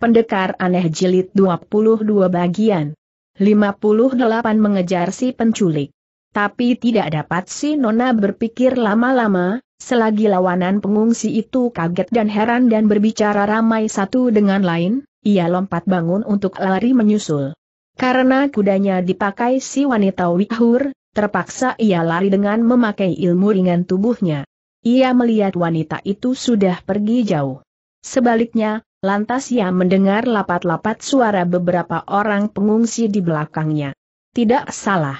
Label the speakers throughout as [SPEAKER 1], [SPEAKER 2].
[SPEAKER 1] Pendekar aneh jilid 22 bagian 58 mengejar si penculik. Tapi tidak dapat si Nona berpikir lama-lama, selagi lawanan pengungsi itu kaget dan heran dan berbicara ramai satu dengan lain, ia lompat bangun untuk lari menyusul. Karena kudanya dipakai si wanita wihur, terpaksa ia lari dengan memakai ilmu ringan tubuhnya. Ia melihat wanita itu sudah pergi jauh. Sebaliknya, Lantas ia mendengar lapat-lapat suara beberapa orang pengungsi di belakangnya. Tidak salah.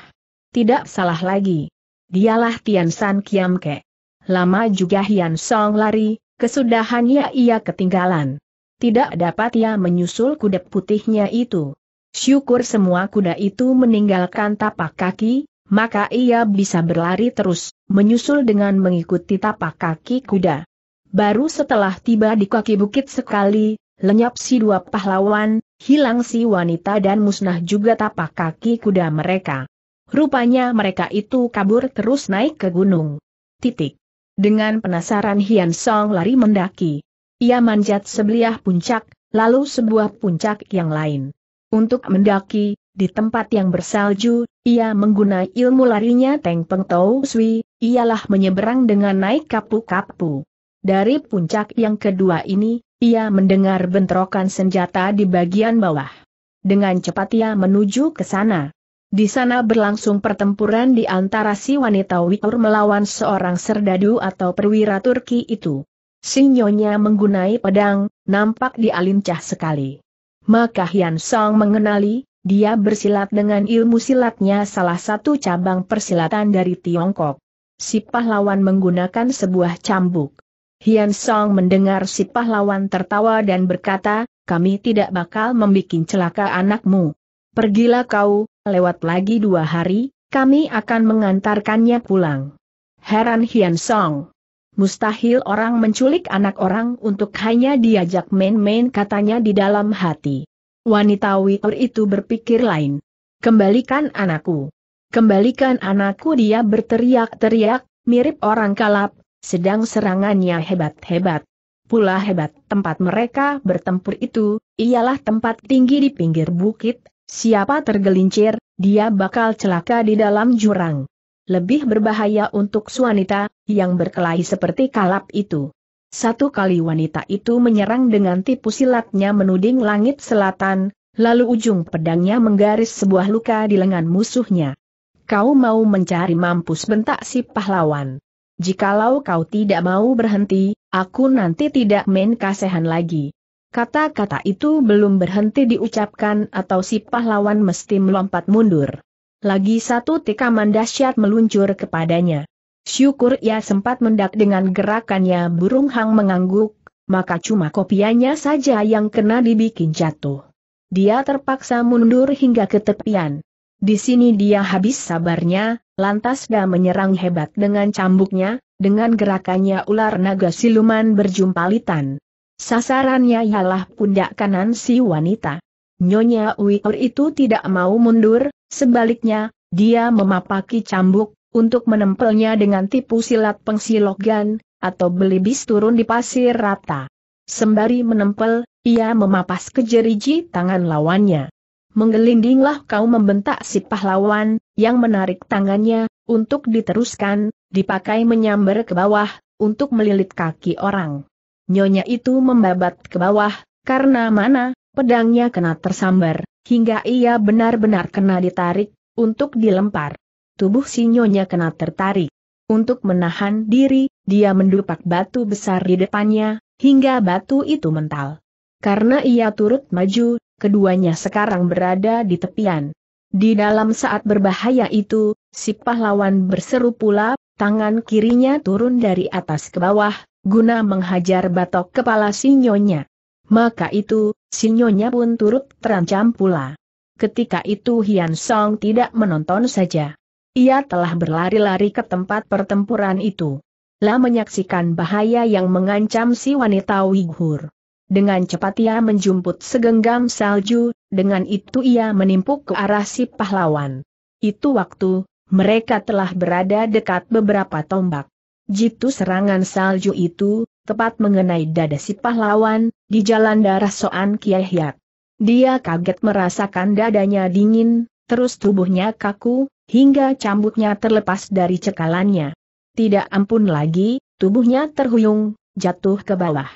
[SPEAKER 1] Tidak salah lagi. Dialah Tian San Kiam Ke. Lama juga Hian Song lari, kesudahannya ia ketinggalan. Tidak dapat ia menyusul kuda putihnya itu. Syukur semua kuda itu meninggalkan tapak kaki, maka ia bisa berlari terus, menyusul dengan mengikuti tapak kaki kuda. Baru setelah tiba di kaki bukit sekali, lenyap si dua pahlawan, hilang si wanita dan musnah juga tapak kaki kuda mereka. Rupanya mereka itu kabur terus naik ke gunung. Titik. Dengan penasaran Hian Song lari mendaki. Ia manjat sebelah puncak, lalu sebuah puncak yang lain. Untuk mendaki, di tempat yang bersalju, ia menggunakan ilmu larinya Teng Peng Tau Sui, ialah menyeberang dengan naik kapu-kapu. Dari puncak yang kedua ini, ia mendengar bentrokan senjata di bagian bawah. Dengan cepat ia menuju ke sana. Di sana berlangsung pertempuran di antara si wanita Wikur melawan seorang serdadu atau perwira Turki itu. Sinyonya menggunai pedang, nampak dialincah sekali. Maka Hian Song mengenali, dia bersilat dengan ilmu silatnya salah satu cabang persilatan dari Tiongkok. Si pahlawan menggunakan sebuah cambuk. Hian Song mendengar si pahlawan tertawa dan berkata, kami tidak bakal membuat celaka anakmu. Pergilah kau, lewat lagi dua hari, kami akan mengantarkannya pulang. Heran Hian Song. Mustahil orang menculik anak orang untuk hanya diajak main-main katanya di dalam hati. Wanita Witor itu berpikir lain. Kembalikan anakku. Kembalikan anakku dia berteriak-teriak, mirip orang kalap, sedang serangannya hebat-hebat. Pula hebat tempat mereka bertempur itu, ialah tempat tinggi di pinggir bukit, siapa tergelincir, dia bakal celaka di dalam jurang. Lebih berbahaya untuk wanita, yang berkelahi seperti kalap itu. Satu kali wanita itu menyerang dengan tipu silatnya menuding langit selatan, lalu ujung pedangnya menggaris sebuah luka di lengan musuhnya. Kau mau mencari mampus bentak si pahlawan. Jikalau kau tidak mau berhenti, aku nanti tidak main kasihan lagi. Kata-kata itu belum berhenti diucapkan atau si pahlawan mesti melompat mundur. Lagi satu tikaman dahsyat meluncur kepadanya. Syukur ia sempat mendak dengan gerakannya burung hang mengangguk, maka cuma kopiannya saja yang kena dibikin jatuh. Dia terpaksa mundur hingga ke tepian. Di sini dia habis sabarnya, lantas dia menyerang hebat dengan cambuknya, dengan gerakannya ular naga siluman berjumpalitan. Sasarannya ialah pundak kanan si wanita. Nyonya Uiur itu tidak mau mundur, sebaliknya, dia memapaki cambuk, untuk menempelnya dengan tipu silat pengsilogan, atau belibis turun di pasir rata. Sembari menempel, ia memapas ke jeriji tangan lawannya. Menggelindinglah kau membentak si pahlawan, yang menarik tangannya, untuk diteruskan, dipakai menyambar ke bawah, untuk melilit kaki orang. Nyonya itu membabat ke bawah, karena mana, pedangnya kena tersambar, hingga ia benar-benar kena ditarik, untuk dilempar. Tubuh si nyonya kena tertarik. Untuk menahan diri, dia mendupak batu besar di depannya, hingga batu itu mental. Karena ia turut maju, keduanya sekarang berada di tepian. Di dalam saat berbahaya itu, si pahlawan berseru pula, tangan kirinya turun dari atas ke bawah, guna menghajar batok kepala sinyonya. Maka itu, sinyonya pun turut terancam pula. Ketika itu Hian Song tidak menonton saja. Ia telah berlari-lari ke tempat pertempuran itu. lah menyaksikan bahaya yang mengancam si wanita Uighur. Dengan cepat ia menjumput segenggam salju, dengan itu ia menimpuk ke arah si pahlawan. Itu waktu, mereka telah berada dekat beberapa tombak. Jitu serangan salju itu, tepat mengenai dada si pahlawan, di jalan darah Soan Kiai Hyat. Dia kaget merasakan dadanya dingin, terus tubuhnya kaku, hingga cambuknya terlepas dari cekalannya. Tidak ampun lagi, tubuhnya terhuyung, jatuh ke bawah.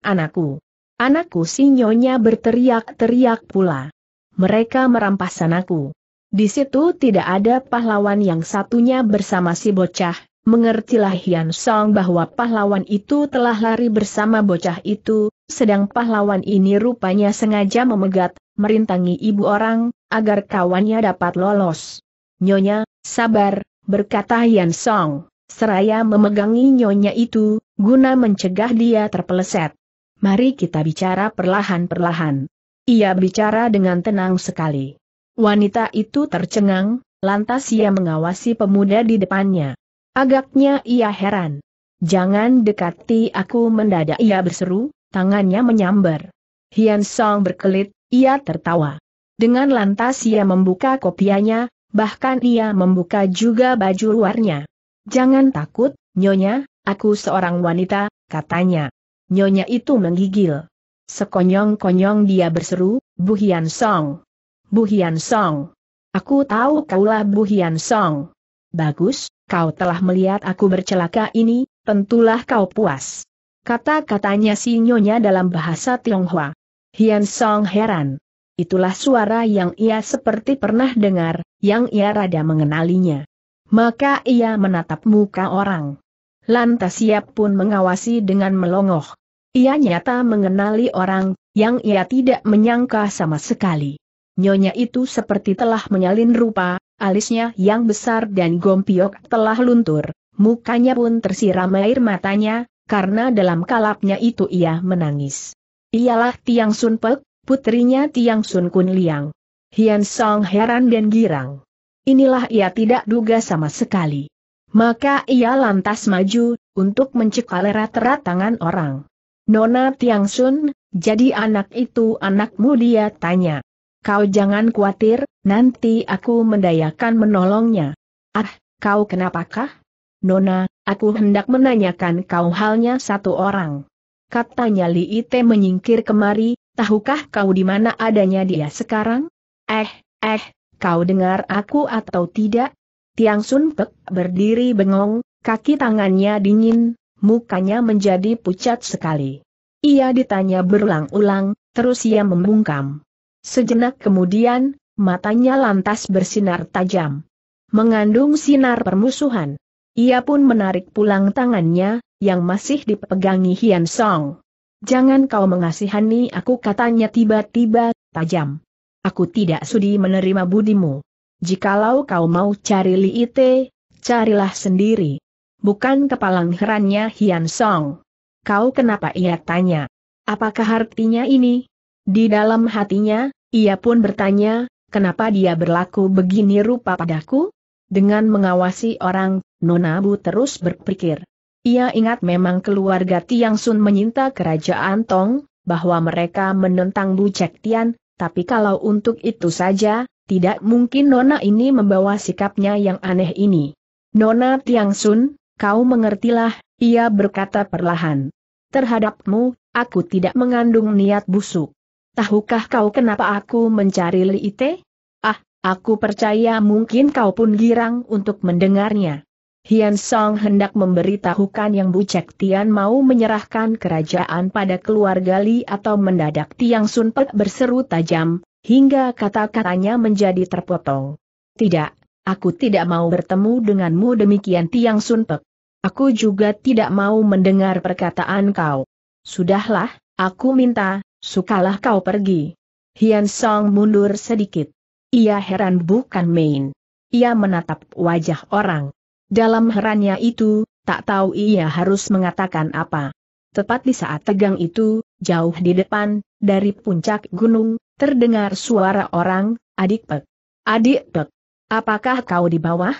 [SPEAKER 1] Anakku. Anakku Nyonya berteriak-teriak pula. Mereka merampas anakku. Di situ tidak ada pahlawan yang satunya bersama si bocah, mengertilah Hian Song bahwa pahlawan itu telah lari bersama bocah itu, sedang pahlawan ini rupanya sengaja memegat, merintangi ibu orang, agar kawannya dapat lolos. Nyonya, sabar, berkata Hian Song, seraya memegangi nyonya itu, guna mencegah dia terpeleset mari kita bicara perlahan-perlahan. Ia bicara dengan tenang sekali. Wanita itu tercengang, lantas ia mengawasi pemuda di depannya. Agaknya ia heran. Jangan dekati aku mendadak ia berseru, tangannya menyambar. Hian Song berkelit, ia tertawa. Dengan lantas ia membuka kopianya, bahkan ia membuka juga baju luarnya. Jangan takut, Nyonya, aku seorang wanita, katanya. Nyonya itu menggigil. Sekonyong-konyong dia berseru, Bu Hian Song. Bu Hian Song. Aku tahu kaulah Bu Hian Song. Bagus, kau telah melihat aku bercelaka ini, tentulah kau puas. Kata-katanya si Nyonya dalam bahasa Tionghoa. Hian Song heran. Itulah suara yang ia seperti pernah dengar, yang ia rada mengenalinya. Maka ia menatap muka orang. Lantas siap pun mengawasi dengan melongoh. Ia nyata mengenali orang, yang ia tidak menyangka sama sekali. Nyonya itu seperti telah menyalin rupa, alisnya yang besar dan gompiok telah luntur, mukanya pun tersiram air matanya, karena dalam kalapnya itu ia menangis. Ialah Tiang Sun Pek, putrinya Tiang Sun Kun Liang. Hian Song heran dan girang. Inilah ia tidak duga sama sekali. Maka ia lantas maju, untuk mencekal erat-erat tangan orang. Nona Tiang Sun, jadi anak itu anakmu dia tanya. Kau jangan khawatir, nanti aku mendayakan menolongnya. Ah, kau kenapakah? Nona, aku hendak menanyakan kau halnya satu orang. Katanya Li Ite menyingkir kemari, tahukah kau di mana adanya dia sekarang? Eh, eh, kau dengar aku atau tidak? Tiang Sun Pek berdiri bengong, kaki tangannya dingin, mukanya menjadi pucat sekali. Ia ditanya berulang-ulang, terus ia membungkam. Sejenak kemudian, matanya lantas bersinar tajam. Mengandung sinar permusuhan. Ia pun menarik pulang tangannya, yang masih dipegangi Hian Song. Jangan kau mengasihani aku katanya tiba-tiba, tajam. Aku tidak sudi menerima budimu. Jikalau kau mau cari Li Ite, carilah sendiri. Bukan kepalang herannya Hian Song. Kau kenapa ia tanya? Apakah artinya ini? Di dalam hatinya, ia pun bertanya, kenapa dia berlaku begini rupa padaku? Dengan mengawasi orang, Nonabu terus berpikir. Ia ingat memang keluarga Tiang Sun menyinta kerajaan Tong, bahwa mereka menentang Bu Cek Tian, tapi kalau untuk itu saja, tidak mungkin Nona ini membawa sikapnya yang aneh ini. Nona Tiang Sun, kau mengertilah, ia berkata perlahan. Terhadapmu, aku tidak mengandung niat busuk. Tahukah kau kenapa aku mencari Li Ite? Ah, aku percaya mungkin kau pun girang untuk mendengarnya. Hian Song hendak memberitahukan yang Bucek Tian mau menyerahkan kerajaan pada keluarga Li atau mendadak Tiang Sun Pek berseru tajam, hingga kata-katanya menjadi terpotong. Tidak, aku tidak mau bertemu denganmu demikian Tiang Sunpek. Aku juga tidak mau mendengar perkataan kau. Sudahlah, aku minta, sukalah kau pergi. Hian Song mundur sedikit. Ia heran bukan main. Ia menatap wajah orang. Dalam herannya itu, tak tahu ia harus mengatakan apa. Tepat di saat tegang itu, jauh di depan, dari puncak gunung, Terdengar suara orang, adik pek. Adik pek. Apakah kau di bawah?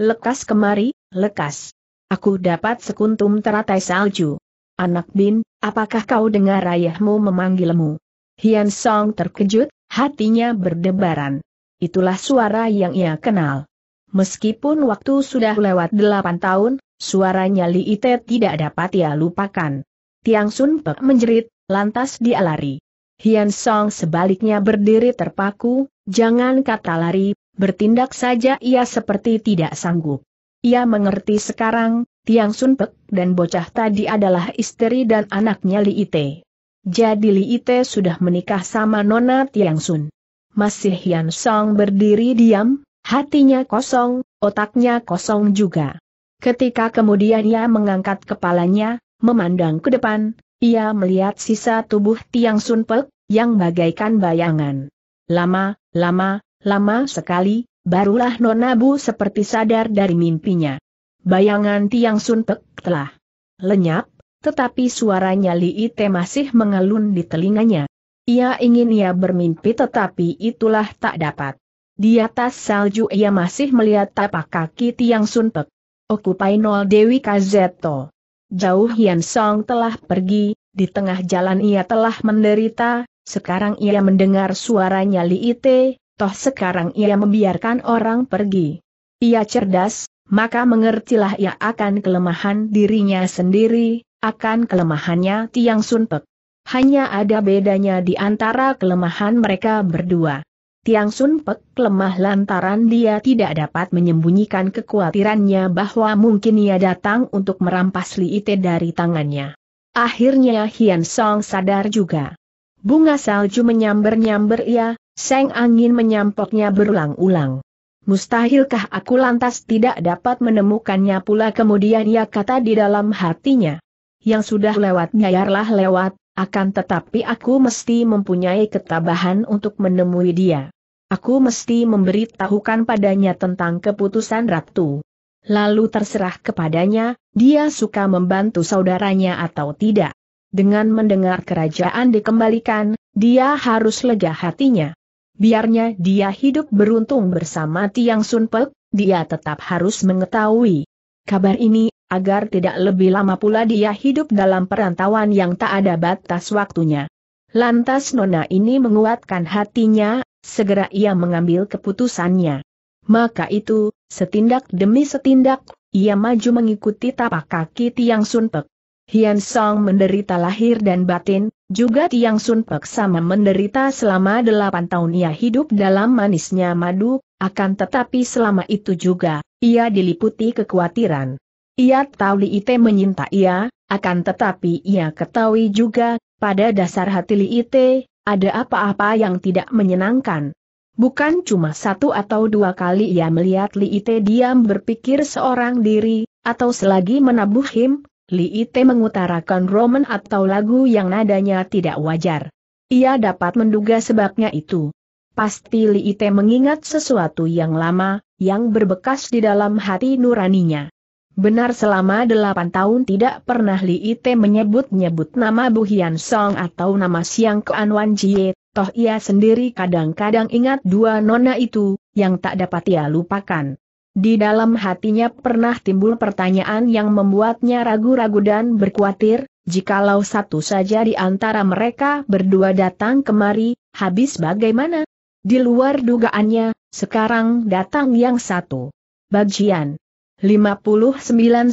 [SPEAKER 1] Lekas kemari, lekas. Aku dapat sekuntum teratai salju. Anak bin, apakah kau dengar ayahmu memanggilmu? Hian Song terkejut, hatinya berdebaran. Itulah suara yang ia kenal. Meskipun waktu sudah lewat delapan tahun, suaranya Li Ite tidak dapat ia lupakan. Tiang Sun Pek menjerit, lantas dia lari. Hian Song sebaliknya berdiri terpaku, jangan kata lari, bertindak saja ia seperti tidak sanggup. Ia mengerti sekarang, Tiang Sun Pek dan bocah tadi adalah istri dan anaknya Li Ite. Jadi Li Ite sudah menikah sama Nona Tiang Sun. Masih Hian Song berdiri diam, hatinya kosong, otaknya kosong juga. Ketika kemudian ia mengangkat kepalanya, memandang ke depan, ia melihat sisa tubuh Tiang Sunpek, yang bagaikan bayangan. Lama, lama, lama sekali, barulah Nonabu seperti sadar dari mimpinya. Bayangan Tiang Sunpek telah lenyap, tetapi suaranya Li Ite masih mengelun di telinganya. Ia ingin ia bermimpi tetapi itulah tak dapat. Di atas salju ia masih melihat tapak kaki Tiang Sunpek. Okupai nol Dewi Kazeto. Jauh Hian Song telah pergi, di tengah jalan ia telah menderita, sekarang ia mendengar suaranya Li Ite, toh sekarang ia membiarkan orang pergi. Ia cerdas, maka mengertilah ia akan kelemahan dirinya sendiri, akan kelemahannya Tiang Sunpek. Hanya ada bedanya di antara kelemahan mereka berdua. Tiang Sun Pek lemah lantaran dia tidak dapat menyembunyikan kekhawatirannya bahwa mungkin ia datang untuk merampas Li Ite dari tangannya. Akhirnya Hian Song sadar juga. Bunga salju menyambar nyamber ia, seng angin menyampoknya berulang-ulang. Mustahilkah aku lantas tidak dapat menemukannya pula kemudian ia kata di dalam hatinya. Yang sudah lewat biarlah lewat, akan tetapi aku mesti mempunyai ketabahan untuk menemui dia. Aku mesti memberitahukan padanya tentang keputusan Ratu. Lalu terserah kepadanya, dia suka membantu saudaranya atau tidak. Dengan mendengar kerajaan dikembalikan, dia harus lega hatinya. Biarnya dia hidup beruntung bersama Tiang Sunpek, dia tetap harus mengetahui kabar ini, agar tidak lebih lama pula dia hidup dalam perantauan yang tak ada batas waktunya. Lantas Nona ini menguatkan hatinya, segera ia mengambil keputusannya. Maka itu, setindak demi setindak, ia maju mengikuti tapak kaki Tiang Sunpek. Hian Song menderita lahir dan batin, juga Tiang Sunpek sama menderita selama delapan tahun ia hidup dalam manisnya madu, akan tetapi selama itu juga, ia diliputi kekhawatiran. Ia tahu Li Ite menyinta ia, akan tetapi ia ketahui juga, pada dasar hati Li Ite, ada apa-apa yang tidak menyenangkan. Bukan cuma satu atau dua kali ia melihat Li Ite diam berpikir seorang diri, atau selagi menabuh him, Li Ite mengutarakan roman atau lagu yang nadanya tidak wajar. Ia dapat menduga sebabnya itu. Pasti Li Ite mengingat sesuatu yang lama, yang berbekas di dalam hati nuraninya. Benar selama delapan tahun tidak pernah Li Ite menyebut-nyebut nama Bu Hian Song atau nama Siang Kuan Wan Jie, toh ia sendiri kadang-kadang ingat dua nona itu, yang tak dapat ia lupakan. Di dalam hatinya pernah timbul pertanyaan yang membuatnya ragu-ragu dan berkhawatir, jikalau satu saja di antara mereka berdua datang kemari, habis bagaimana? Di luar dugaannya, sekarang datang yang satu. Bagian 59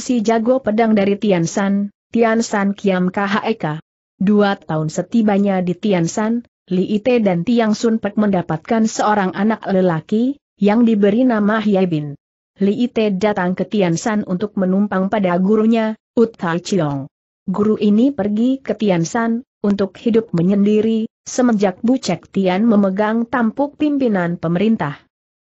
[SPEAKER 1] si jago pedang dari Tiansan, Tiansan Kiam KHEK. Dua tahun setibanya di Tiansan, Li Ite dan Tiang Sun Pek mendapatkan seorang anak lelaki, yang diberi nama Hyai Bin. Li Ite datang ke Tiansan untuk menumpang pada gurunya, Ut Tai Chiong. Guru ini pergi ke Tiansan, untuk hidup menyendiri, semenjak bu Cek Tian memegang tampuk pimpinan pemerintah.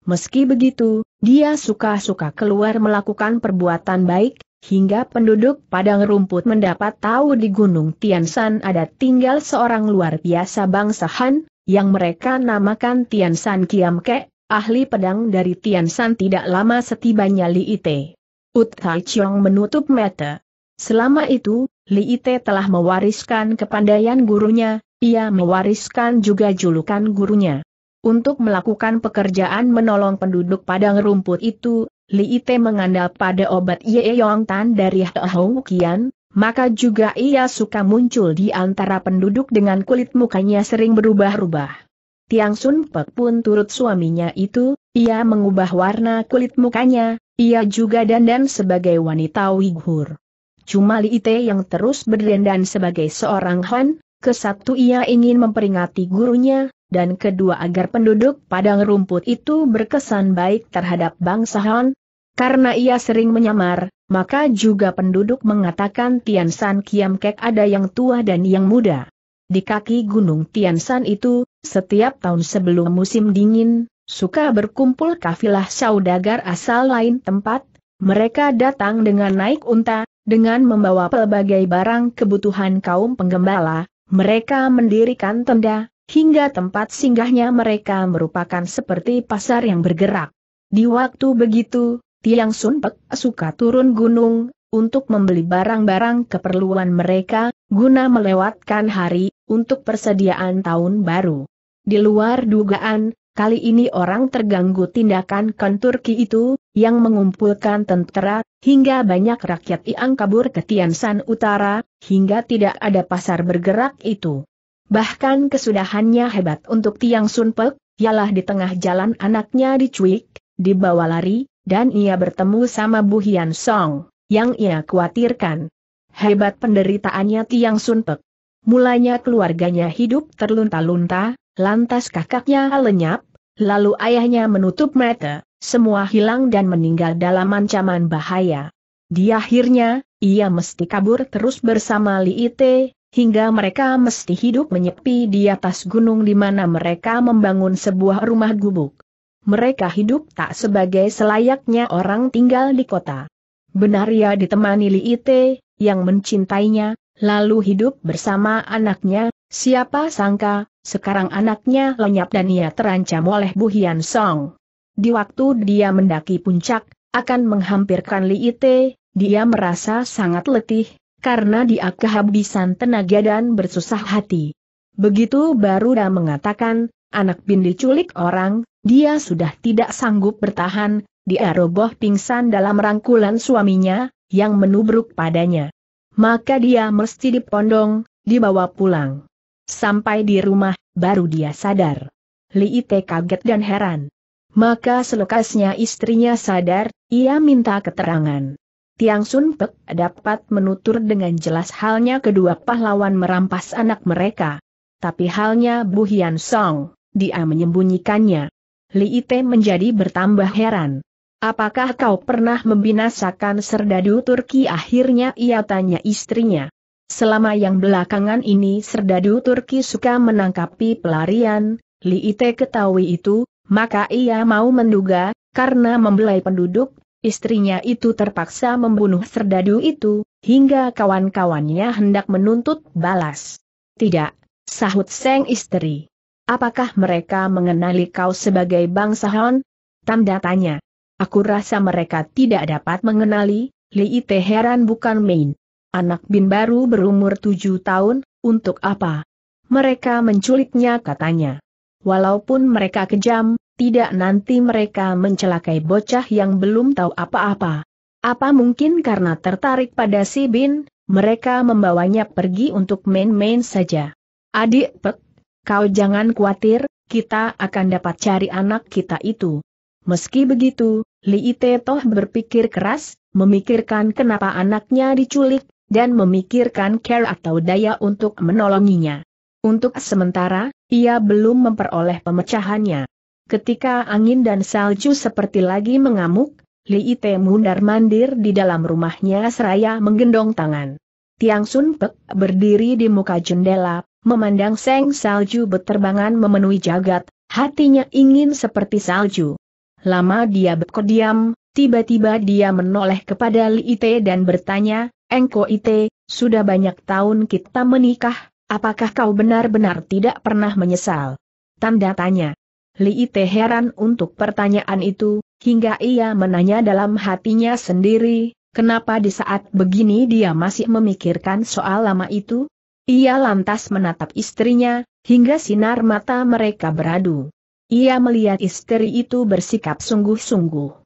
[SPEAKER 1] Meski begitu, dia suka-suka keluar melakukan perbuatan baik, hingga penduduk padang rumput mendapat tahu di Gunung Tiansan ada tinggal seorang luar biasa bangsa Han, yang mereka namakan Tiansan Kiamke, ahli pedang dari Tiansan tidak lama setibanya Li Ite. Uthai Chong Chiong menutup mata. Selama itu, Li Ite telah mewariskan kepandaian gurunya, ia mewariskan juga julukan gurunya. Untuk melakukan pekerjaan menolong penduduk padang rumput itu, Li Ite mengandalkan pada obat Ye Yong Tan dari Hou Kian, maka juga ia suka muncul di antara penduduk dengan kulit mukanya sering berubah-ubah. Tiang Sun Pek pun turut suaminya itu, ia mengubah warna kulit mukanya, ia juga dandan sebagai wanita Uighur. Cuma Li Ite yang terus berdandan sebagai seorang Han, kesatu ia ingin memperingati gurunya, dan kedua agar penduduk padang rumput itu berkesan baik terhadap bangsa Han. Karena ia sering menyamar, maka juga penduduk mengatakan Tian San Kiam Kek ada yang tua dan yang muda. Di kaki gunung Tian San itu, setiap tahun sebelum musim dingin, suka berkumpul kafilah saudagar asal lain tempat, mereka datang dengan naik unta, dengan membawa pelbagai barang kebutuhan kaum penggembala, mereka mendirikan tenda, Hingga tempat singgahnya mereka merupakan seperti pasar yang bergerak. Di waktu begitu, Tiang Sun Pek suka turun gunung, untuk membeli barang-barang keperluan mereka, guna melewatkan hari, untuk persediaan tahun baru. Di luar dugaan, kali ini orang terganggu tindakan Turki itu, yang mengumpulkan tentara, hingga banyak rakyat yang kabur ke Tiansan Utara, hingga tidak ada pasar bergerak itu. Bahkan kesudahannya hebat untuk Tiang Sunpek, ialah di tengah jalan anaknya dicuik, dibawa lari, dan ia bertemu sama Bu Hian Song, yang ia khawatirkan. Hebat penderitaannya Tiang Sunpek. Mulanya keluarganya hidup terlunta-lunta, lantas kakaknya lenyap, lalu ayahnya menutup mata, semua hilang dan meninggal dalam ancaman bahaya. Di akhirnya, ia mesti kabur terus bersama Li Ite, hingga mereka mesti hidup menyepi di atas gunung di mana mereka membangun sebuah rumah gubuk. Mereka hidup tak sebagai selayaknya orang tinggal di kota. Benar ya ditemani Li Ite, yang mencintainya, lalu hidup bersama anaknya, siapa sangka, sekarang anaknya lenyap dan ia terancam oleh Bu Hian Song. Di waktu dia mendaki puncak, akan menghampirkan Li Ite, dia merasa sangat letih, karena dia kehabisan tenaga dan bersusah hati. Begitu Baru dia mengatakan, anak bin diculik orang, dia sudah tidak sanggup bertahan, dia roboh pingsan dalam rangkulan suaminya, yang menubruk padanya. Maka dia mesti dipondong, dibawa pulang. Sampai di rumah, baru dia sadar. Li Ite kaget dan heran. Maka selekasnya istrinya sadar, ia minta keterangan. Tiang Sun Pek dapat menutur dengan jelas halnya kedua pahlawan merampas anak mereka. Tapi halnya Bu Hian Song, dia menyembunyikannya. Li Ite menjadi bertambah heran. Apakah kau pernah membinasakan serdadu Turki akhirnya ia tanya istrinya. Selama yang belakangan ini serdadu Turki suka menangkapi pelarian, Li Ite ketahui itu, maka ia mau menduga, karena membelai penduduk Istrinya itu terpaksa membunuh serdadu itu, hingga kawan-kawannya hendak menuntut balas. Tidak, sahut Seng istri. Apakah mereka mengenali kau sebagai bangsa Tanda tanya. Aku rasa mereka tidak dapat mengenali, Li Ite heran bukan main. Anak bin baru berumur tujuh tahun, untuk apa? Mereka menculiknya katanya. Walaupun mereka kejam, tidak nanti mereka mencelakai bocah yang belum tahu apa-apa. Apa mungkin karena tertarik pada si Bin, mereka membawanya pergi untuk main-main saja. Adik Pek, kau jangan khawatir, kita akan dapat cari anak kita itu. Meski begitu, Li Ite Toh berpikir keras, memikirkan kenapa anaknya diculik, dan memikirkan care atau daya untuk menolonginya. Untuk sementara, ia belum memperoleh pemecahannya. Ketika angin dan salju seperti lagi mengamuk, Li Ite mundar-mandir di dalam rumahnya seraya menggendong tangan. Tiang Sun Pek berdiri di muka jendela, memandang seng salju beterbangan memenuhi jagat, hatinya ingin seperti salju. Lama dia berkediam, tiba-tiba dia menoleh kepada Li Ite dan bertanya, Engko Ite, sudah banyak tahun kita menikah, apakah kau benar-benar tidak pernah menyesal? Tanda tanya. Li Ite heran untuk pertanyaan itu, hingga ia menanya dalam hatinya sendiri, kenapa di saat begini dia masih memikirkan soal lama itu? Ia lantas menatap istrinya, hingga sinar mata mereka beradu. Ia melihat istri itu bersikap sungguh-sungguh.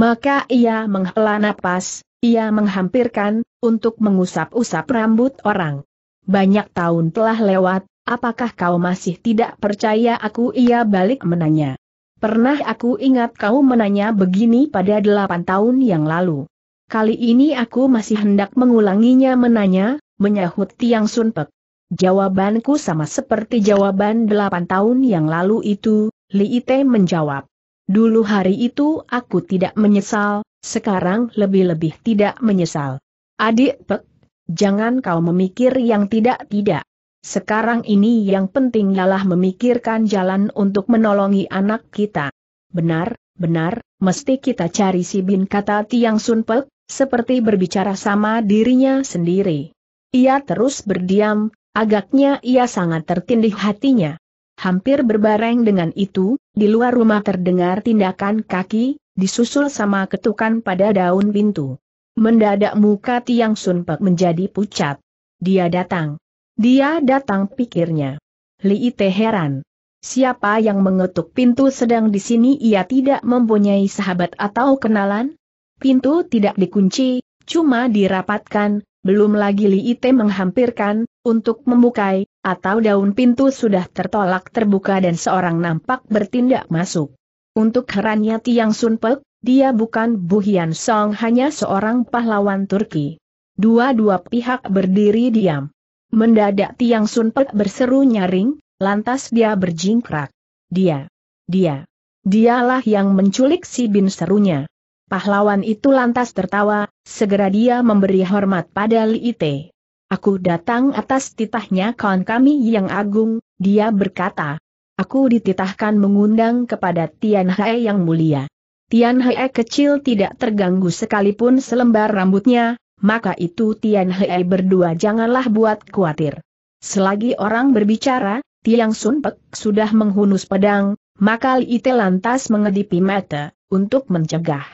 [SPEAKER 1] Maka ia menghela napas, ia menghampirkan, untuk mengusap-usap rambut orang. Banyak tahun telah lewat, Apakah kau masih tidak percaya aku? Ia balik menanya. Pernah aku ingat kau menanya begini pada delapan tahun yang lalu. Kali ini aku masih hendak mengulanginya menanya, menyahut Tiang Sunpek. Jawabanku sama seperti jawaban delapan tahun yang lalu itu, Li Ite menjawab. Dulu hari itu aku tidak menyesal, sekarang lebih-lebih tidak menyesal. Adik Pek, jangan kau memikir yang tidak-tidak. Sekarang ini yang penting ialah memikirkan jalan untuk menolongi anak kita. Benar, benar, mesti kita cari si Bin kata Tiang Sunpek, seperti berbicara sama dirinya sendiri. Ia terus berdiam, agaknya ia sangat tertindih hatinya. Hampir berbareng dengan itu, di luar rumah terdengar tindakan kaki, disusul sama ketukan pada daun pintu. Mendadak muka Tiang Sunpek menjadi pucat. Dia datang. Dia datang pikirnya. Li Ite heran. Siapa yang mengetuk pintu sedang di sini ia tidak mempunyai sahabat atau kenalan? Pintu tidak dikunci, cuma dirapatkan, belum lagi Li Ite menghampirkan, untuk membuka, atau daun pintu sudah tertolak terbuka dan seorang nampak bertindak masuk. Untuk herannya Tiang Sunpek, dia bukan Bu Hian Song hanya seorang pahlawan Turki. Dua-dua pihak berdiri diam. Mendadak Tiang Sun Pek berseru nyaring, lantas dia berjingkrak. Dia. Dia. Dialah yang menculik si bin serunya. Pahlawan itu lantas tertawa, segera dia memberi hormat pada Li Ite. Aku datang atas titahnya kawan kami yang agung, dia berkata. Aku dititahkan mengundang kepada Tian Hai yang mulia. Tian Hai kecil tidak terganggu sekalipun selembar rambutnya, maka itu Tian Hei berdua janganlah buat khawatir. Selagi orang berbicara, Tiang Sun Pek sudah menghunus pedang, maka Li Ite lantas mengedipi mata, untuk mencegah.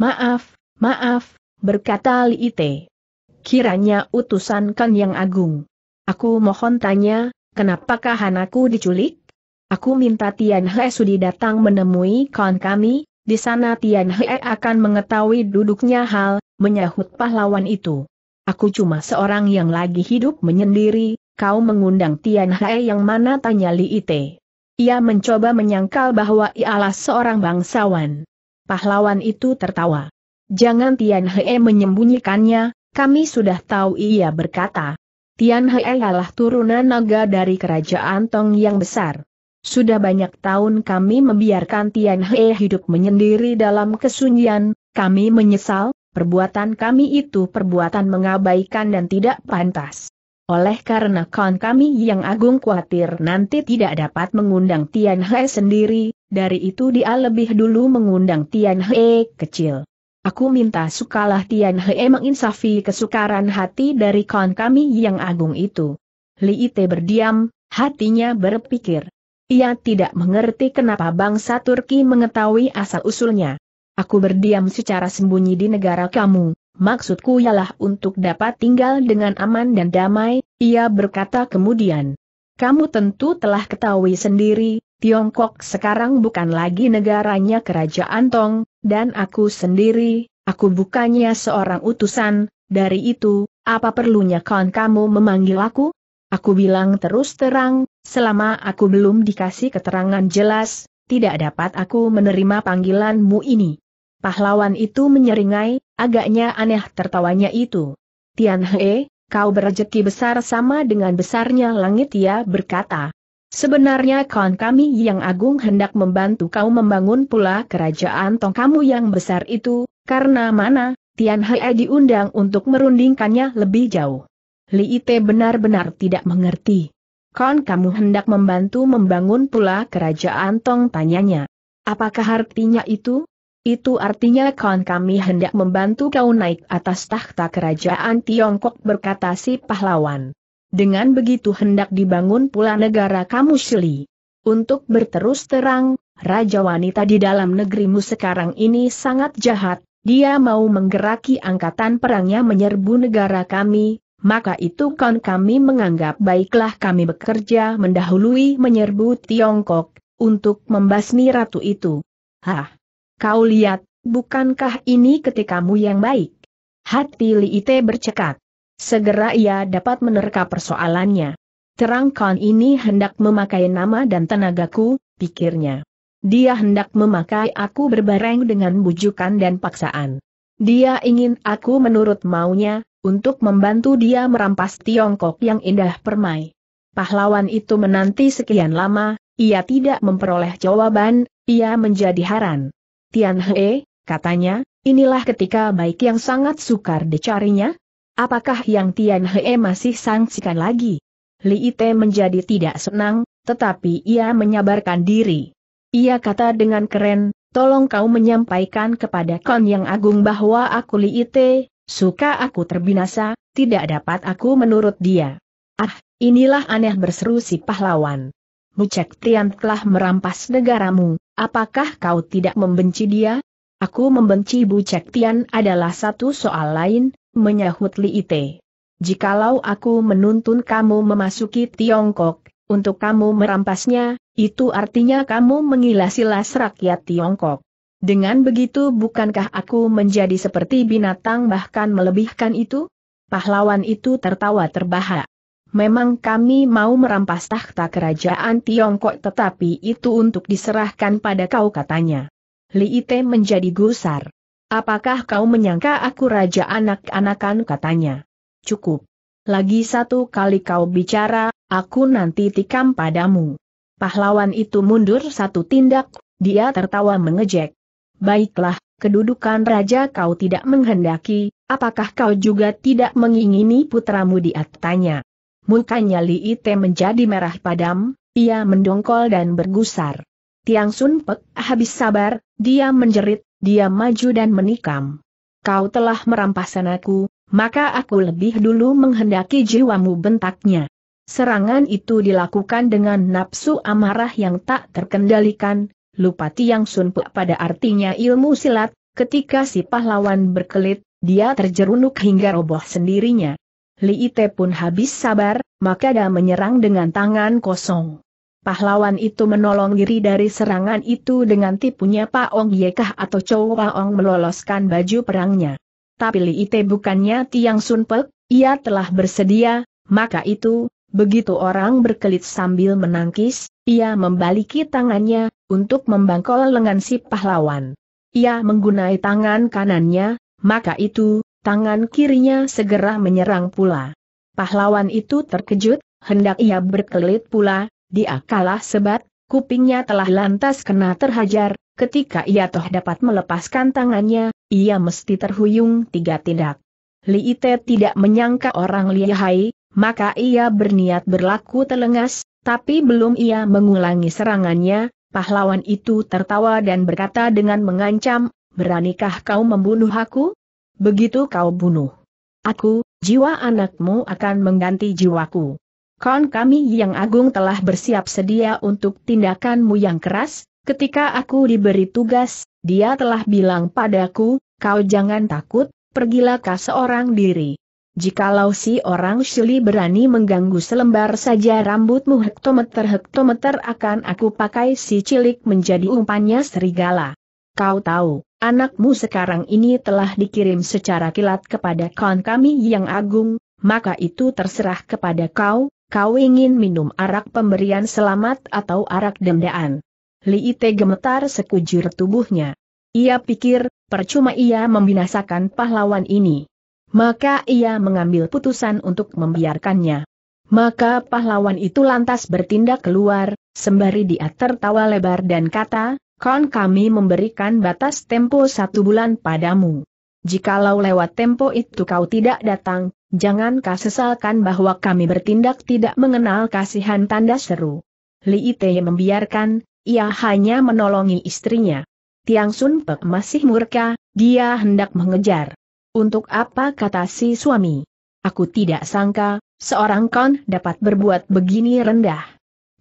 [SPEAKER 1] Maaf, maaf, berkata Li Ite. Kiranya utusan Kan Yang Agung. Aku mohon tanya, kenapakah anakku diculik? Aku minta Tian Hei Sudi datang menemui kawan kami, di sana Tian Hei akan mengetahui duduknya hal, menyahut pahlawan itu. Aku cuma seorang yang lagi hidup menyendiri, kau mengundang Tian Hai yang mana tanya Li Ite. Ia mencoba menyangkal bahwa ialah seorang bangsawan. Pahlawan itu tertawa. Jangan Tian Hai menyembunyikannya, kami sudah tahu ia berkata. Tian He adalah turunan naga dari kerajaan Tong yang besar. Sudah banyak tahun kami membiarkan Tian He hidup menyendiri dalam kesunyian, kami menyesal, perbuatan kami itu perbuatan mengabaikan dan tidak pantas. Oleh karena kawan kami yang agung khawatir nanti tidak dapat mengundang Tian He sendiri, dari itu dia lebih dulu mengundang Tian He kecil. Aku minta sukalah Tian He menginsafi kesukaran hati dari kawan kami yang agung itu. Li Ite berdiam, hatinya berpikir. Ia tidak mengerti kenapa bangsa Turki mengetahui asal-usulnya. Aku berdiam secara sembunyi di negara kamu, maksudku ialah untuk dapat tinggal dengan aman dan damai, ia berkata kemudian. Kamu tentu telah ketahui sendiri, Tiongkok sekarang bukan lagi negaranya kerajaan Tong, dan aku sendiri, aku bukannya seorang utusan, dari itu, apa perlunya kawan kamu memanggil aku? Aku bilang terus terang, selama aku belum dikasih keterangan jelas, tidak dapat aku menerima panggilanmu ini. Pahlawan itu menyeringai, agaknya aneh tertawanya itu. Tian He, kau berejeki besar sama dengan besarnya langit ya, berkata. Sebenarnya kawan kami yang agung hendak membantu kau membangun pula kerajaan tong kamu yang besar itu, karena mana, Tian He diundang untuk merundingkannya lebih jauh. Li Ite benar-benar tidak mengerti. Kon kamu hendak membantu membangun pula kerajaan tong tanyanya. Apakah artinya itu? Itu artinya kawan kami hendak membantu kau naik atas takhta kerajaan Tiongkok berkata si pahlawan. Dengan begitu hendak dibangun pula negara kamu Shili. Untuk berterus terang, Raja wanita di dalam negerimu sekarang ini sangat jahat, dia mau menggeraki angkatan perangnya menyerbu negara kami, maka itu kawan kami menganggap baiklah kami bekerja mendahului menyerbu Tiongkok, untuk membasmi ratu itu. Hah! Kau lihat, bukankah ini ketikamu yang baik? Hati Li Ite bercekak. Segera ia dapat menerka persoalannya. Terangkan ini hendak memakai nama dan tenagaku, pikirnya. Dia hendak memakai aku berbareng dengan bujukan dan paksaan. Dia ingin aku menurut maunya, untuk membantu dia merampas Tiongkok yang indah permai. Pahlawan itu menanti sekian lama, ia tidak memperoleh jawaban, ia menjadi haran. Tian He, katanya, inilah ketika baik yang sangat sukar dicarinya. Apakah yang Tian He masih sangsikan lagi? Li Ite menjadi tidak senang, tetapi ia menyabarkan diri. Ia kata dengan keren, tolong kau menyampaikan kepada Kon yang agung bahwa aku Li Ite, suka aku terbinasa, tidak dapat aku menurut dia. Ah, inilah aneh berseru si pahlawan. Bucek Tian telah merampas negaramu, apakah kau tidak membenci dia? Aku membenci Bucek Tian adalah satu soal lain, menyahut Li Ite. Jikalau aku menuntun kamu memasuki Tiongkok, untuk kamu merampasnya, itu artinya kamu mengilas-ilas rakyat Tiongkok. Dengan begitu bukankah aku menjadi seperti binatang bahkan melebihkan itu? Pahlawan itu tertawa terbahak. Memang kami mau merampas tahta kerajaan Tiongkok tetapi itu untuk diserahkan pada kau katanya. Li Ite menjadi gusar. Apakah kau menyangka aku raja anak-anakan katanya. Cukup. Lagi satu kali kau bicara, aku nanti tikam padamu. Pahlawan itu mundur satu tindak, dia tertawa mengejek. Baiklah, kedudukan raja kau tidak menghendaki, apakah kau juga tidak mengingini putramu diatanya? tanya. Mukanya Li Ite menjadi merah padam, ia mendongkol dan bergusar. Tiang Sun Pek habis sabar, dia menjerit, dia maju dan menikam. Kau telah merampas anakku, maka aku lebih dulu menghendaki jiwamu bentaknya. Serangan itu dilakukan dengan nafsu amarah yang tak terkendalikan, lupa Tiang Sun Pek pada artinya ilmu silat, ketika si pahlawan berkelit, dia terjerunuk hingga roboh sendirinya. Li Ite pun habis sabar, maka dia menyerang dengan tangan kosong. Pahlawan itu menolong diri dari serangan itu dengan tipunya Pak Ong Yekah atau Chow Ong meloloskan baju perangnya. Tapi Li Ite bukannya Tiang sunpek, ia telah bersedia, maka itu, begitu orang berkelit sambil menangkis, ia membaliki tangannya, untuk membangkol lengan si pahlawan. Ia menggunai tangan kanannya, maka itu, tangan kirinya segera menyerang pula. Pahlawan itu terkejut, hendak ia berkelit pula, dia kalah sebat, kupingnya telah lantas kena terhajar, ketika ia toh dapat melepaskan tangannya, ia mesti terhuyung tiga tindak. Li Ite tidak menyangka orang lihai, maka ia berniat berlaku telengas, tapi belum ia mengulangi serangannya, pahlawan itu tertawa dan berkata dengan mengancam, Beranikah kau membunuh aku? Begitu kau bunuh. Aku, jiwa anakmu akan mengganti jiwaku. Kon kami yang agung telah bersiap sedia untuk tindakanmu yang keras, ketika aku diberi tugas, dia telah bilang padaku, kau jangan takut, pergilah kau seorang diri. Jikalau si orang Shili berani mengganggu selembar saja rambutmu hektometer-hektometer akan aku pakai si cilik menjadi umpannya serigala. Kau tahu, anakmu sekarang ini telah dikirim secara kilat kepada kawan kami yang agung, maka itu terserah kepada kau, kau ingin minum arak pemberian selamat atau arak dendaan. Li Ite gemetar sekujur tubuhnya. Ia pikir, percuma ia membinasakan pahlawan ini. Maka ia mengambil putusan untuk membiarkannya. Maka pahlawan itu lantas bertindak keluar, sembari dia tertawa lebar dan kata, kon kami memberikan batas tempo satu bulan padamu. Jikalau lewat tempo itu kau tidak datang, jangan sesalkan bahwa kami bertindak tidak mengenal kasihan tanda seru. Li Ite membiarkan, ia hanya menolongi istrinya. Tiang Sun Pek masih murka, dia hendak mengejar. Untuk apa kata si suami? Aku tidak sangka, seorang kon dapat berbuat begini rendah.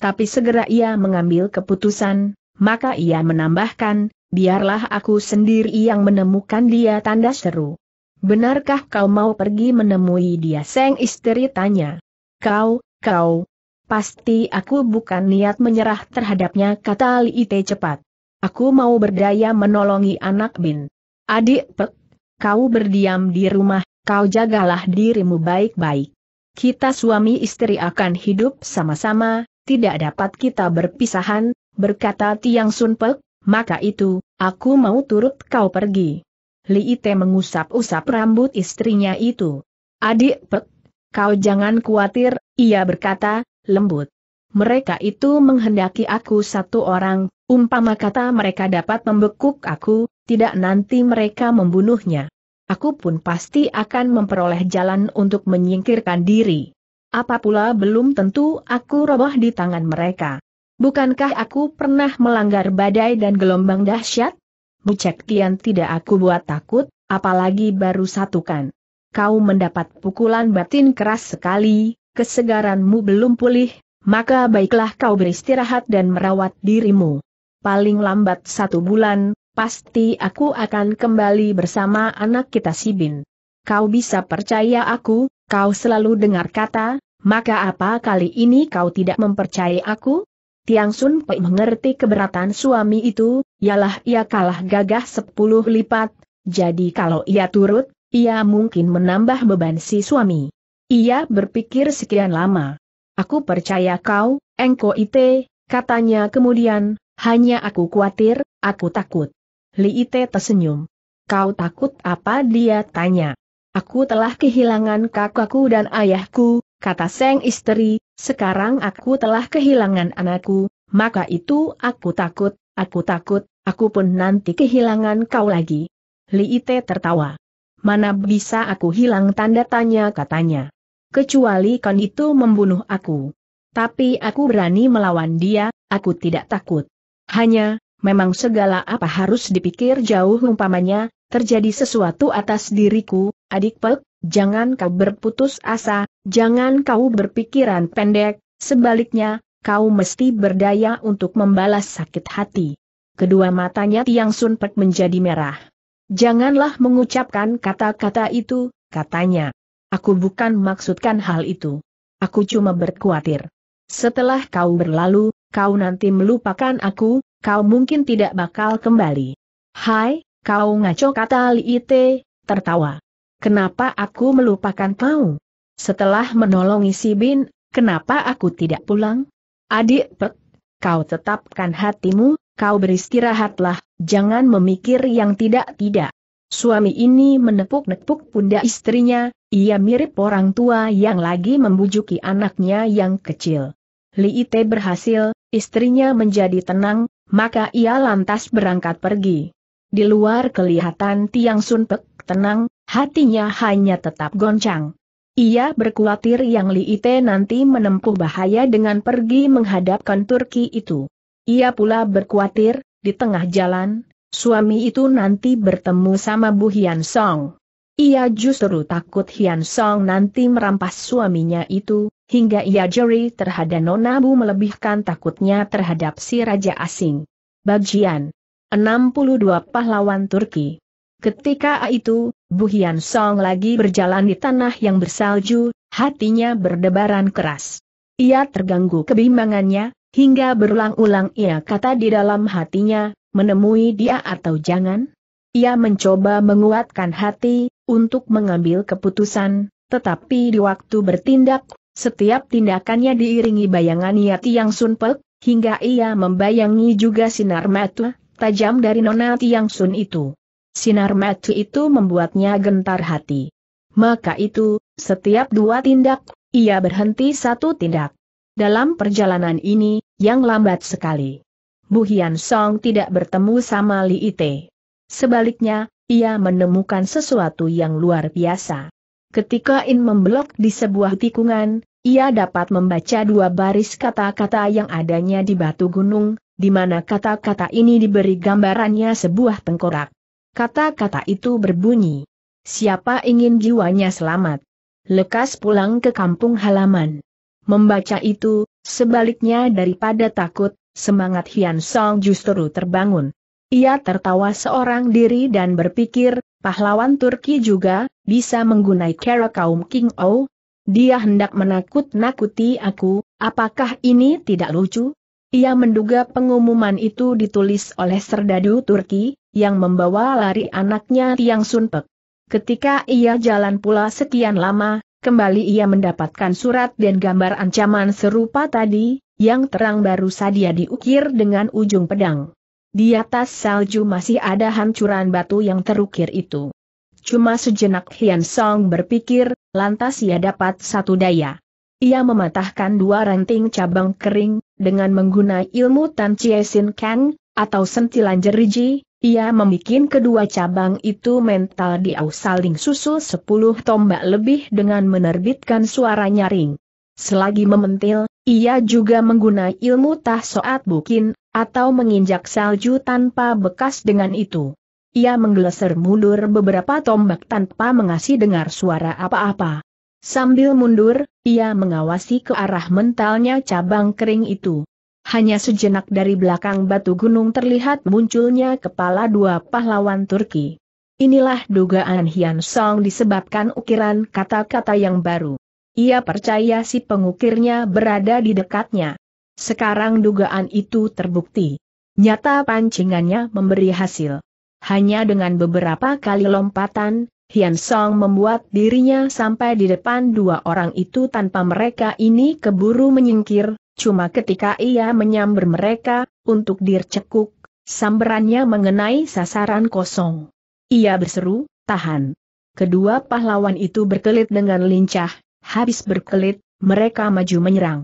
[SPEAKER 1] Tapi segera ia mengambil keputusan, maka ia menambahkan, biarlah aku sendiri yang menemukan dia tanda seru. Benarkah kau mau pergi menemui dia? Seng istri tanya. Kau, kau. Pasti aku bukan niat menyerah terhadapnya kata Li Ite cepat. Aku mau berdaya menolongi anak bin. Adik Pek, kau berdiam di rumah, kau jagalah dirimu baik-baik. Kita suami istri akan hidup sama-sama, tidak dapat kita berpisahan, berkata Tiang Sunpek, maka itu, aku mau turut kau pergi. Li Ite mengusap-usap rambut istrinya itu. Adik Pek, kau jangan khawatir, ia berkata, lembut. Mereka itu menghendaki aku satu orang, umpama kata mereka dapat membekuk aku, tidak nanti mereka membunuhnya. Aku pun pasti akan memperoleh jalan untuk menyingkirkan diri. Apa belum tentu aku roboh di tangan mereka. Bukankah aku pernah melanggar badai dan gelombang dahsyat? Bucek Tian tidak aku buat takut, apalagi baru satukan. Kau mendapat pukulan batin keras sekali, kesegaranmu belum pulih, maka baiklah kau beristirahat dan merawat dirimu. Paling lambat satu bulan, pasti aku akan kembali bersama anak kita Sibin. Kau bisa percaya aku, kau selalu dengar kata, maka apa kali ini kau tidak mempercayai aku? Tiang Sun Pei mengerti keberatan suami itu, ialah ia kalah gagah sepuluh lipat, jadi kalau ia turut, ia mungkin menambah beban si suami. Ia berpikir sekian lama. Aku percaya kau, Engko Ite, katanya kemudian, hanya aku khawatir, aku takut. Li Ite tersenyum. Kau takut apa dia tanya. Aku telah kehilangan kakakku dan ayahku, kata Seng istri, sekarang aku telah kehilangan anakku, maka itu aku takut, aku takut, aku pun nanti kehilangan kau lagi. Li Ite tertawa. Mana bisa aku hilang tanda tanya katanya. Kecuali kan itu membunuh aku. Tapi aku berani melawan dia, aku tidak takut. Hanya, memang segala apa harus dipikir jauh umpamanya, terjadi sesuatu atas diriku, adik Pek, Jangan kau berputus asa, jangan kau berpikiran pendek, sebaliknya, kau mesti berdaya untuk membalas sakit hati. Kedua matanya Tiang Sun Pek menjadi merah. Janganlah mengucapkan kata-kata itu, katanya. Aku bukan maksudkan hal itu. Aku cuma berkhawatir. Setelah kau berlalu, kau nanti melupakan aku, kau mungkin tidak bakal kembali. Hai, kau ngaco kata Li Ite, tertawa. Kenapa aku melupakan kau? Setelah menolongi si Bin, kenapa aku tidak pulang? Adik Pek, kau tetapkan hatimu, kau beristirahatlah, jangan memikir yang tidak-tidak. Suami ini menepuk-nepuk pundak istrinya, ia mirip orang tua yang lagi membujuki anaknya yang kecil. Li Ite berhasil, istrinya menjadi tenang, maka ia lantas berangkat pergi. Di luar kelihatan Tiang Sunpek, tenang, hatinya hanya tetap goncang. Ia berkhawatir yang Li Ite nanti menempuh bahaya dengan pergi menghadapkan Turki itu. Ia pula berkhawatir, di tengah jalan, suami itu nanti bertemu sama Bu Hian Song. Ia justru takut Hian Song nanti merampas suaminya itu, hingga ia jeri terhadap Nonabu melebihkan takutnya terhadap si Raja Asing. Bagian 62 Pahlawan Turki Ketika itu, Bu Hian Song lagi berjalan di tanah yang bersalju, hatinya berdebaran keras. Ia terganggu kebimbangannya, hingga berulang-ulang ia kata di dalam hatinya, menemui dia atau jangan. Ia mencoba menguatkan hati, untuk mengambil keputusan, tetapi di waktu bertindak, setiap tindakannya diiringi bayangan niat yang sunpek, hingga ia membayangi juga sinar mata, tajam dari nona Tiang Sun itu. Sinar mata itu membuatnya gentar hati. Maka itu, setiap dua tindak, ia berhenti satu tindak. Dalam perjalanan ini, yang lambat sekali. Bu Hian Song tidak bertemu sama Li Ite. Sebaliknya, ia menemukan sesuatu yang luar biasa. Ketika In memblok di sebuah tikungan, ia dapat membaca dua baris kata-kata yang adanya di batu gunung, di mana kata-kata ini diberi gambarannya sebuah tengkorak. Kata-kata itu berbunyi. Siapa ingin jiwanya selamat? Lekas pulang ke kampung halaman. Membaca itu, sebaliknya daripada takut, semangat Hian Song justru terbangun. Ia tertawa seorang diri dan berpikir, pahlawan Turki juga, bisa menggunai cara kaum King O. Dia hendak menakut-nakuti aku, apakah ini tidak lucu? Ia menduga pengumuman itu ditulis oleh serdadu Turki, yang membawa lari anaknya Tiang Sunpek. Ketika ia jalan pula sekian lama, kembali ia mendapatkan surat dan gambar ancaman serupa tadi, yang terang baru saja diukir dengan ujung pedang. Di atas salju masih ada hancuran batu yang terukir itu. Cuma sejenak Hian Song berpikir, lantas ia dapat satu daya. Ia mematahkan dua ranting cabang kering, dengan menggunakan ilmu Tan Chiesin Kang, atau sentilan jeriji, ia membuat kedua cabang itu mental diau saling susul sepuluh tombak lebih dengan menerbitkan suara nyaring. Selagi mementil, ia juga menggunakan ilmu tahsoat bukin, atau menginjak salju tanpa bekas dengan itu. Ia menggeleser mundur beberapa tombak tanpa mengasih dengar suara apa-apa. Sambil mundur, ia mengawasi ke arah mentalnya cabang kering itu. Hanya sejenak dari belakang batu gunung terlihat munculnya kepala dua pahlawan Turki. Inilah dugaan Hian Song disebabkan ukiran kata-kata yang baru. Ia percaya si pengukirnya berada di dekatnya. Sekarang dugaan itu terbukti. Nyata pancingannya memberi hasil. Hanya dengan beberapa kali lompatan, Hian Song membuat dirinya sampai di depan dua orang itu tanpa mereka ini keburu menyingkir, Cuma ketika ia menyambar mereka, untuk dircekuk, samberannya mengenai sasaran kosong. Ia berseru, tahan. Kedua pahlawan itu berkelit dengan lincah, habis berkelit, mereka maju menyerang.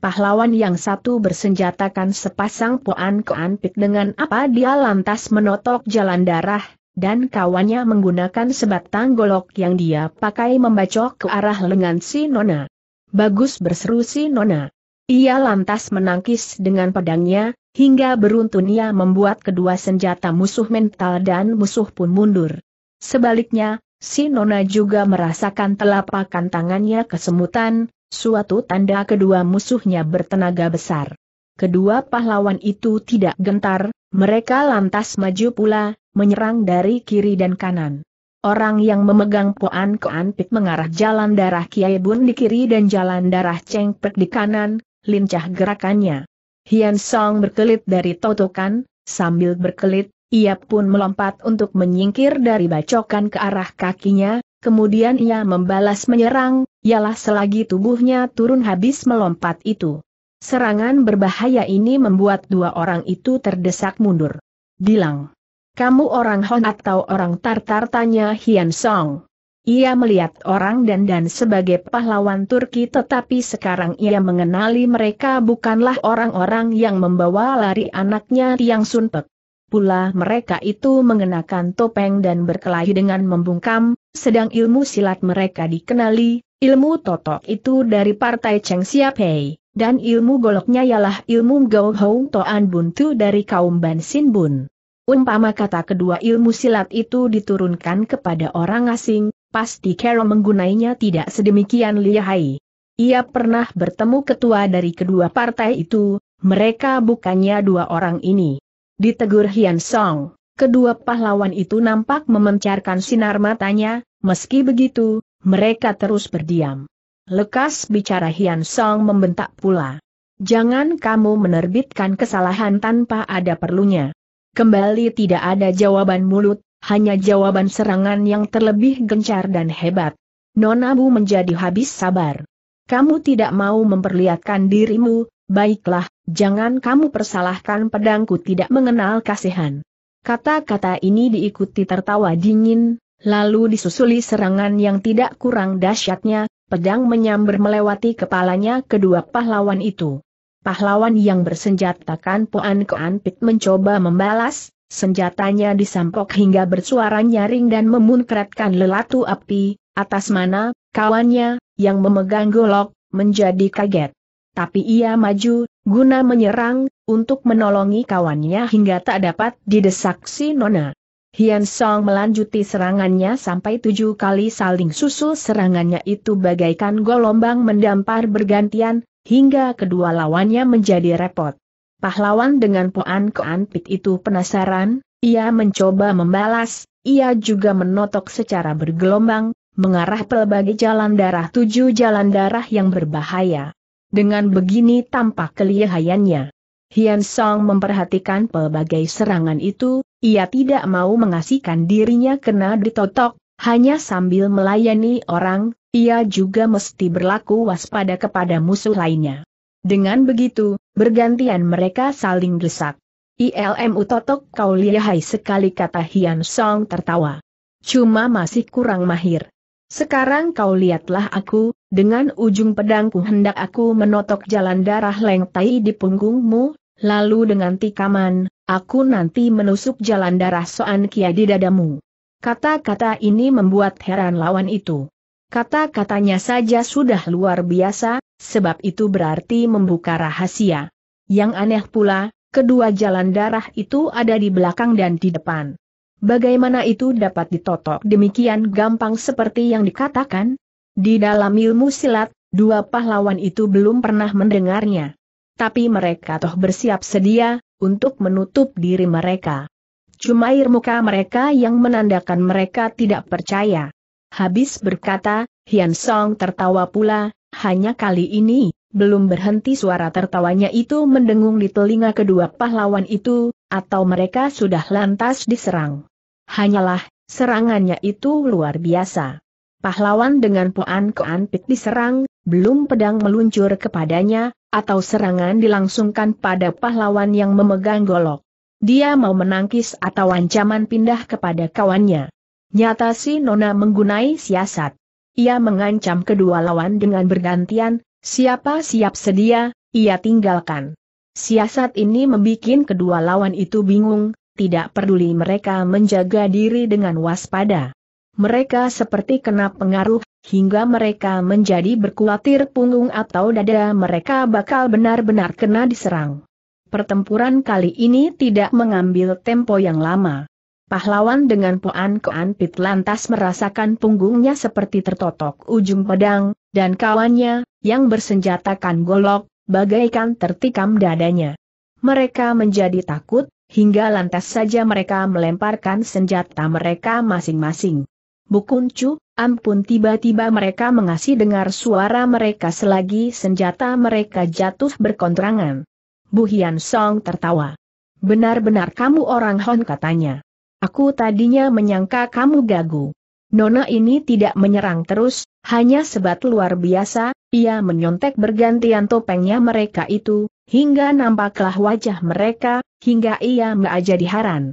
[SPEAKER 1] Pahlawan yang satu bersenjatakan sepasang poan keanpit dengan apa dia lantas menotok jalan darah, dan kawannya menggunakan sebatang golok yang dia pakai membacok ke arah lengan si Nona. Bagus berseru si Nona. Ia lantas menangkis dengan pedangnya, hingga beruntun ia membuat kedua senjata musuh mental dan musuh pun mundur. Sebaliknya, si Nona juga merasakan telapakan tangannya kesemutan, suatu tanda kedua musuhnya bertenaga besar. Kedua pahlawan itu tidak gentar, mereka lantas maju pula, menyerang dari kiri dan kanan. Orang yang memegang poan keanpit mengarah jalan darah Kiai Bun di kiri dan jalan darah Pek di kanan, lincah gerakannya. Hian Song berkelit dari totokan, sambil berkelit, ia pun melompat untuk menyingkir dari bacokan ke arah kakinya, kemudian ia membalas menyerang, ialah selagi tubuhnya turun habis melompat itu. Serangan berbahaya ini membuat dua orang itu terdesak mundur. Bilang. Kamu orang Hon atau orang Tartar tanya Hian Song. Ia melihat orang dan dan sebagai pahlawan Turki tetapi sekarang ia mengenali mereka bukanlah orang-orang yang membawa lari anaknya Tiang Sunpek. Pula mereka itu mengenakan topeng dan berkelahi dengan membungkam, sedang ilmu silat mereka dikenali, ilmu totok itu dari partai Cheng Siapei, dan ilmu goloknya ialah ilmu Gao Toan Buntu dari kaum Ban Bun. Umpama kata kedua ilmu silat itu diturunkan kepada orang asing, pasti Carol menggunainya tidak sedemikian lihai. Ia pernah bertemu ketua dari kedua partai itu, mereka bukannya dua orang ini. Ditegur Hian Song, kedua pahlawan itu nampak memencarkan sinar matanya, meski begitu, mereka terus berdiam. Lekas bicara Hian Song membentak pula. Jangan kamu menerbitkan kesalahan tanpa ada perlunya. Kembali tidak ada jawaban mulut, hanya jawaban serangan yang terlebih gencar dan hebat. Nonabu menjadi habis sabar. Kamu tidak mau memperlihatkan dirimu, baiklah, jangan kamu persalahkan pedangku tidak mengenal kasihan. Kata-kata ini diikuti tertawa dingin, lalu disusuli serangan yang tidak kurang dahsyatnya, pedang menyambar melewati kepalanya kedua pahlawan itu pahlawan yang bersenjatakan puan Koan Pit mencoba membalas, senjatanya disampok hingga bersuara nyaring dan memunkratkan lelatu api, atas mana, kawannya, yang memegang golok, menjadi kaget. Tapi ia maju, guna menyerang, untuk menolongi kawannya hingga tak dapat didesak si Nona. Hian Song melanjuti serangannya sampai tujuh kali saling susul serangannya itu bagaikan golombang mendampar bergantian, hingga kedua lawannya menjadi repot. Pahlawan dengan puan Koan Pit itu penasaran, ia mencoba membalas, ia juga menotok secara bergelombang, mengarah pelbagai jalan darah tujuh jalan darah yang berbahaya. Dengan begini tampak kelihayannya. Hian Song memperhatikan pelbagai serangan itu, ia tidak mau mengasihkan dirinya kena ditotok, hanya sambil melayani orang, ia juga mesti berlaku waspada kepada musuh lainnya. Dengan begitu, bergantian mereka saling desak. ILMU totok kau lihai sekali kata Hian Song tertawa. Cuma masih kurang mahir. Sekarang kau lihatlah aku, dengan ujung pedangku hendak aku menotok jalan darah lengtai di punggungmu, lalu dengan tikaman, aku nanti menusuk jalan darah soan kia di dadamu. Kata-kata ini membuat heran lawan itu. Kata-katanya saja sudah luar biasa, sebab itu berarti membuka rahasia. Yang aneh pula, kedua jalan darah itu ada di belakang dan di depan. Bagaimana itu dapat ditotok demikian gampang seperti yang dikatakan? Di dalam ilmu silat, dua pahlawan itu belum pernah mendengarnya. Tapi mereka toh bersiap sedia, untuk menutup diri mereka. Cuma air muka mereka yang menandakan mereka tidak percaya. Habis berkata, Hian Song tertawa pula, hanya kali ini, belum berhenti suara tertawanya itu mendengung di telinga kedua pahlawan itu, atau mereka sudah lantas diserang. Hanyalah, serangannya itu luar biasa. Pahlawan dengan Puan poan pit diserang, belum pedang meluncur kepadanya, atau serangan dilangsungkan pada pahlawan yang memegang golok. Dia mau menangkis atau ancaman pindah kepada kawannya. Nyata si Nona menggunai siasat. Ia mengancam kedua lawan dengan bergantian, siapa siap sedia, ia tinggalkan. Siasat ini membuat kedua lawan itu bingung, tidak peduli mereka menjaga diri dengan waspada. Mereka seperti kena pengaruh, hingga mereka menjadi berkulatir punggung atau dada mereka bakal benar-benar kena diserang. Pertempuran kali ini tidak mengambil tempo yang lama. Pahlawan dengan poan koan pit lantas merasakan punggungnya seperti tertotok ujung pedang, dan kawannya, yang bersenjatakan golok, bagaikan tertikam dadanya. Mereka menjadi takut, hingga lantas saja mereka melemparkan senjata mereka masing-masing. Bukuncu, ampun tiba-tiba mereka mengasih dengar suara mereka selagi senjata mereka jatuh berkontrangan. Bu Hian Song tertawa. Benar-benar kamu orang Hon katanya. Aku tadinya menyangka kamu gagu. Nona ini tidak menyerang terus, hanya sebat luar biasa, ia menyontek bergantian topengnya mereka itu, hingga nampaklah wajah mereka, hingga ia menjadi haran.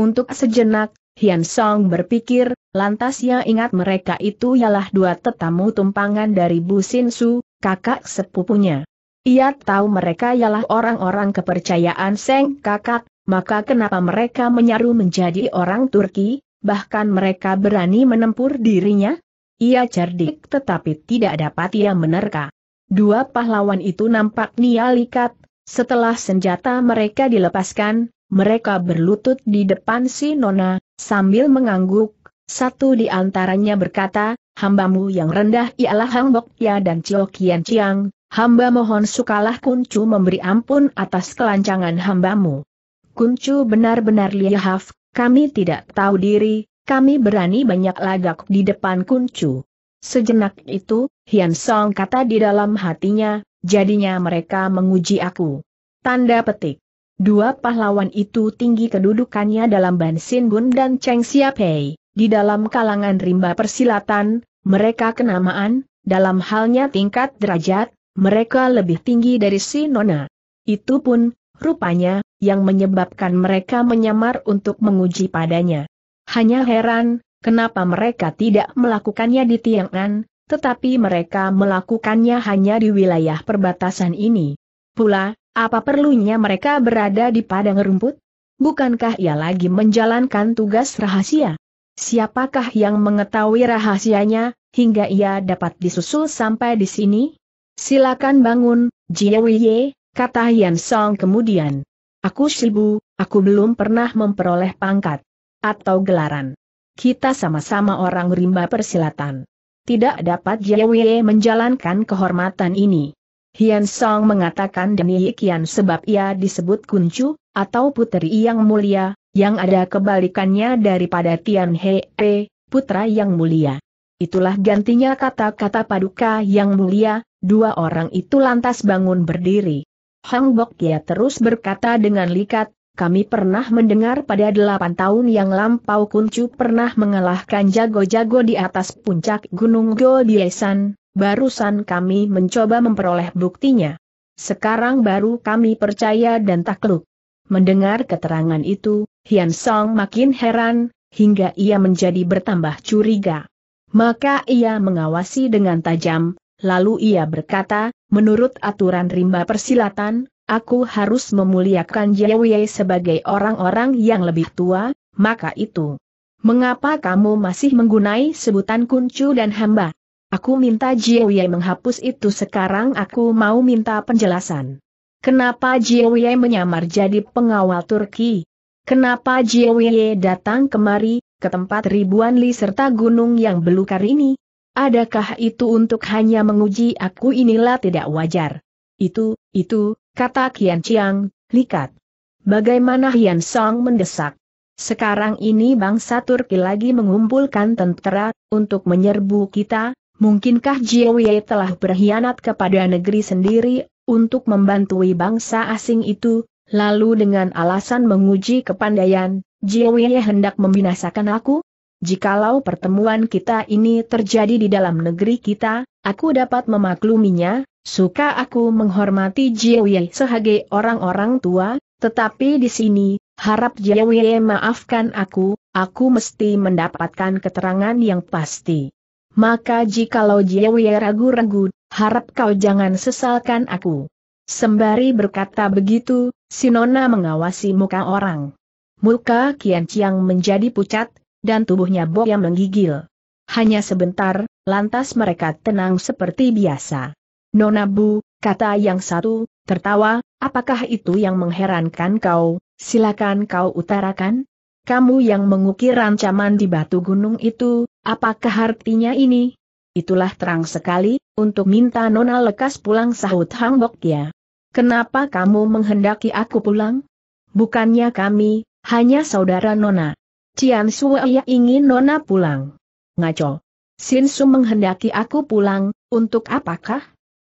[SPEAKER 1] Untuk sejenak, Hian Song berpikir, lantas ia ingat mereka itu ialah dua tetamu tumpangan dari Bu Sin Su, kakak sepupunya. Ia tahu mereka ialah orang-orang kepercayaan Seng kakak, maka kenapa mereka menyaru menjadi orang Turki, bahkan mereka berani menempur dirinya? Ia cerdik tetapi tidak dapat ia menerka. Dua pahlawan itu nampak nialikat, setelah senjata mereka dilepaskan, mereka berlutut di depan si Nona, sambil mengangguk, satu di antaranya berkata, hambamu yang rendah ialah Hang Bokya dan Cio Kian Chiang, hamba mohon sukalah kuncu memberi ampun atas kelancangan hambamu. Kuncu benar-benar lihaf, kami tidak tahu diri, kami berani banyak lagak di depan Kuncu. Sejenak itu, Hian Song kata di dalam hatinya, jadinya mereka menguji aku. Tanda petik. Dua pahlawan itu tinggi kedudukannya dalam Ban Sin Bun dan Cheng Xiapei di dalam kalangan rimba persilatan, mereka kenamaan, dalam halnya tingkat derajat, mereka lebih tinggi dari si Nona. Itu pun, rupanya, yang menyebabkan mereka menyamar untuk menguji padanya. Hanya heran, kenapa mereka tidak melakukannya di Tiang'an, tetapi mereka melakukannya hanya di wilayah perbatasan ini. Pula, apa perlunya mereka berada di padang rumput? Bukankah ia lagi menjalankan tugas rahasia? Siapakah yang mengetahui rahasianya, hingga ia dapat disusul sampai di sini? Silakan bangun, Jiawiye, kata Yan Song kemudian. Aku Shibu, aku belum pernah memperoleh pangkat atau gelaran. Kita sama-sama orang rimba persilatan. Tidak dapat Yewe menjalankan kehormatan ini. Hian Song mengatakan demikian sebab ia disebut kuncu, atau puteri yang mulia, yang ada kebalikannya daripada Tian He, He putra yang mulia. Itulah gantinya kata-kata paduka yang mulia, dua orang itu lantas bangun berdiri. Hang Bok Kia terus berkata dengan likat, kami pernah mendengar pada delapan tahun yang lampau Kuncu pernah mengalahkan jago-jago di atas puncak Gunung Goldiesan, barusan kami mencoba memperoleh buktinya. Sekarang baru kami percaya dan takluk. Mendengar keterangan itu, Hian Song makin heran, hingga ia menjadi bertambah curiga. Maka ia mengawasi dengan tajam, lalu ia berkata, Menurut aturan rimba persilatan, aku harus memuliakan Jiawie sebagai orang-orang yang lebih tua, maka itu. Mengapa kamu masih menggunai sebutan kuncu dan hamba? Aku minta Jiawie menghapus itu sekarang aku mau minta penjelasan. Kenapa Jiawie menyamar jadi pengawal Turki? Kenapa Jiawie datang kemari, ke tempat ribuan li serta gunung yang belukar ini? Adakah itu untuk hanya menguji aku inilah tidak wajar. Itu, itu, kata Kian Chiang, likat. Bagaimana Hian Song mendesak. Sekarang ini bangsa Turki lagi mengumpulkan tentara, untuk menyerbu kita, mungkinkah Jiwe telah berkhianat kepada negeri sendiri, untuk membantui bangsa asing itu, lalu dengan alasan menguji kepandaian, Jiwe hendak membinasakan aku? Jikalau pertemuan kita ini terjadi di dalam negeri kita, aku dapat memakluminya, suka aku menghormati Jiawie sebagai orang-orang tua, tetapi di sini, harap Jiawie maafkan aku, aku mesti mendapatkan keterangan yang pasti. Maka jikalau Jiawie ragu-ragu, harap kau jangan sesalkan aku. Sembari berkata begitu, Sinona mengawasi muka orang. Muka Kian Chiang menjadi pucat, dan tubuhnya yang menggigil. Hanya sebentar, lantas mereka tenang seperti biasa. Nona Bu, kata yang satu, tertawa, apakah itu yang mengherankan kau, silakan kau utarakan? Kamu yang mengukir ancaman di batu gunung itu, apakah artinya ini? Itulah terang sekali, untuk minta Nona lekas pulang sahut Hang ya. Kenapa kamu menghendaki aku pulang? Bukannya kami, hanya saudara Nona. Cian Suwaya ingin Nona pulang. Ngaco. Sin Su menghendaki aku pulang, untuk apakah?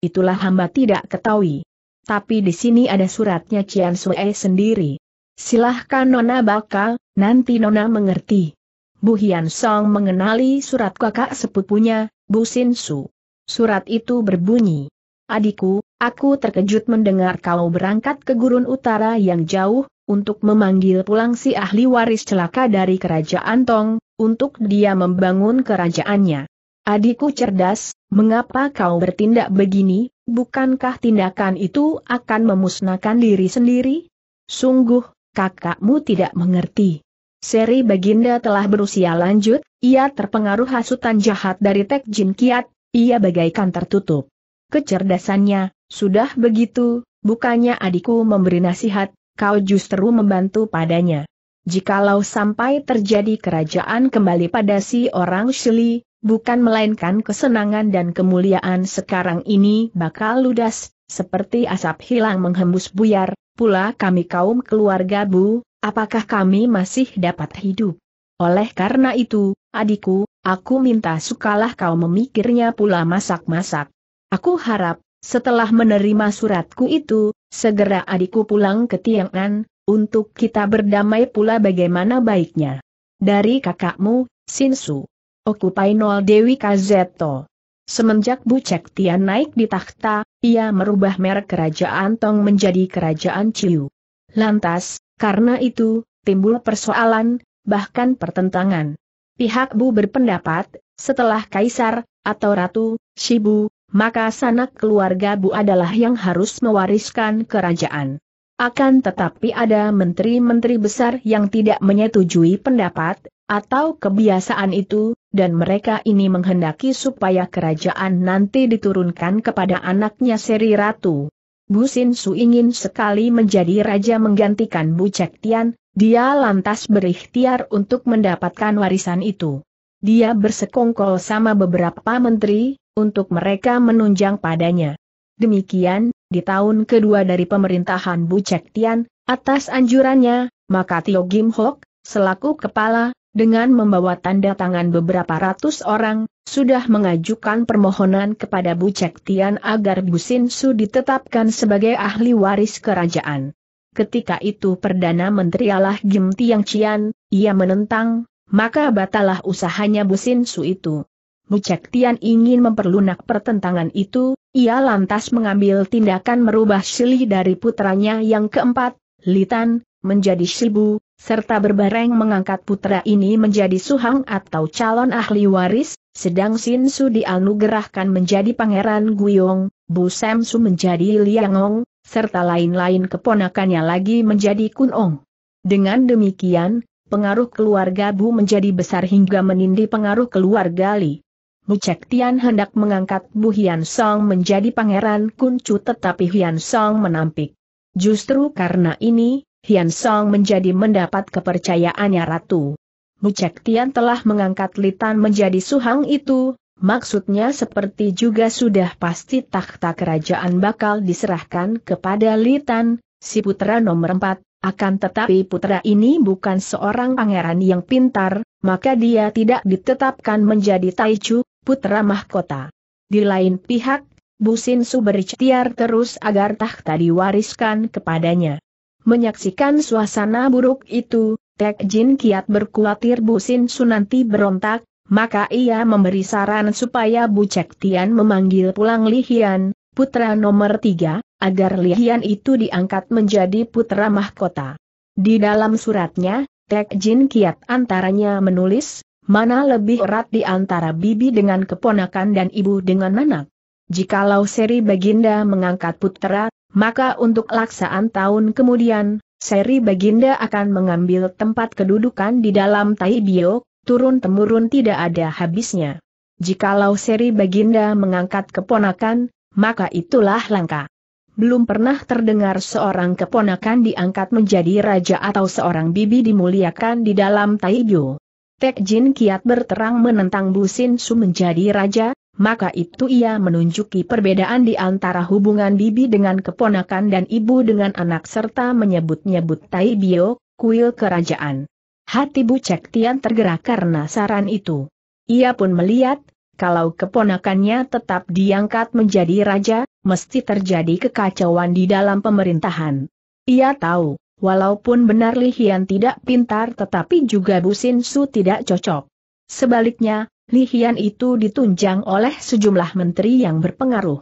[SPEAKER 1] Itulah hamba tidak ketahui. Tapi di sini ada suratnya Cian Suei sendiri. Silahkan Nona bakal, nanti Nona mengerti. Bu Hian Song mengenali surat kakak sepupunya, Bu Sin Su. Surat itu berbunyi. Adikku, aku terkejut mendengar kau berangkat ke gurun utara yang jauh, untuk memanggil pulang si ahli waris celaka dari kerajaan Tong, untuk dia membangun kerajaannya. Adikku cerdas, mengapa kau bertindak begini, bukankah tindakan itu akan memusnahkan diri sendiri? Sungguh, kakakmu tidak mengerti. Seri Baginda telah berusia lanjut, ia terpengaruh hasutan jahat dari Tek Jin Kiat, ia bagaikan tertutup. Kecerdasannya, sudah begitu, bukannya adikku memberi nasihat, kau justru membantu padanya. Jikalau sampai terjadi kerajaan kembali pada si orang Shili, bukan melainkan kesenangan dan kemuliaan sekarang ini bakal ludas, seperti asap hilang menghembus buyar, pula kami kaum keluarga Bu, apakah kami masih dapat hidup? Oleh karena itu, adikku, aku minta sukalah kau memikirnya pula masak-masak. Aku harap, setelah menerima suratku itu, segera adikku pulang ke Tiangnan, untuk kita berdamai pula bagaimana baiknya. Dari kakakmu, Sinsu. Okupai Nol Dewi Kazeto. Semenjak Bu Cek Tian naik di takhta, ia merubah merek kerajaan Tong menjadi kerajaan Ciu. Lantas, karena itu, timbul persoalan, bahkan pertentangan. Pihak Bu berpendapat, setelah kaisar, atau ratu, Shibu, maka sanak keluarga Bu adalah yang harus mewariskan kerajaan. Akan tetapi ada menteri-menteri besar yang tidak menyetujui pendapat, atau kebiasaan itu, dan mereka ini menghendaki supaya kerajaan nanti diturunkan kepada anaknya Seri Ratu. Bu Sin Su ingin sekali menjadi raja menggantikan Bu Cek Tian, dia lantas berikhtiar untuk mendapatkan warisan itu. Dia bersekongkol sama beberapa menteri, untuk mereka menunjang padanya. Demikian, di tahun kedua dari pemerintahan Bu Cek Tian, atas anjurannya, maka Tio Gim Hok, selaku kepala, dengan membawa tanda tangan beberapa ratus orang, sudah mengajukan permohonan kepada Bu Cek Tian agar Bu Sin Su ditetapkan sebagai ahli waris kerajaan. Ketika itu Perdana Menteri Allah Gim Tiang Cian, ia menentang, maka batalah usahanya Bu Sin Su itu. Mucek Tian ingin memperlunak pertentangan itu, ia lantas mengambil tindakan merubah Shili dari putranya yang keempat, Litan, menjadi Shibu, serta berbareng mengangkat putra ini menjadi suhang atau calon ahli waris, sedang Sin Su dianugerahkan menjadi pangeran Guyong, Bu Sam Su menjadi Liangong, serta lain-lain keponakannya lagi menjadi Kunong. Dengan demikian, pengaruh keluarga Bu menjadi besar hingga menindi pengaruh keluarga Li. Bu Cek Tian hendak mengangkat Bu Hian Song menjadi pangeran kuncu tetapi Hian Song menampik. Justru karena ini, Hian Song menjadi mendapat kepercayaannya ratu. Bu Cek Tian telah mengangkat Litan menjadi suhang itu, maksudnya seperti juga sudah pasti takhta kerajaan bakal diserahkan kepada Litan, si putra nomor empat, akan tetapi putra ini bukan seorang pangeran yang pintar, maka dia tidak ditetapkan menjadi Taichu, putra mahkota. Di lain pihak, Busin Su berikhtiar terus agar tahta diwariskan kepadanya. Menyaksikan suasana buruk itu, Tek Jin kiat berkuatir Busin Su nanti berontak, maka ia memberi saran supaya Bu Cek Tian memanggil pulang Lihian, putra nomor tiga, agar Lihian itu diangkat menjadi putra mahkota. Di dalam suratnya, Tek Jin Kiat antaranya menulis, mana lebih erat di antara bibi dengan keponakan dan ibu dengan anak. Jikalau seri Baginda mengangkat putera, maka untuk laksaan tahun kemudian, seri Baginda akan mengambil tempat kedudukan di dalam Tai Biok, turun-temurun tidak ada habisnya. Jikalau seri Baginda mengangkat keponakan, maka itulah langkah belum pernah terdengar seorang keponakan diangkat menjadi raja atau seorang bibi dimuliakan di dalam Taiyo. Tek Jin kiat berterang menentang Bu Sin Su menjadi raja, maka itu ia menunjuki perbedaan di antara hubungan bibi dengan keponakan dan ibu dengan anak serta menyebut-nyebut Taibio, kuil kerajaan. Hati Bu Cek Tian tergerak karena saran itu. Ia pun melihat, kalau keponakannya tetap diangkat menjadi raja, mesti terjadi kekacauan di dalam pemerintahan. Ia tahu, walaupun benar Li Hian tidak pintar tetapi juga Bu Sin Su tidak cocok. Sebaliknya, Li Hian itu ditunjang oleh sejumlah menteri yang berpengaruh.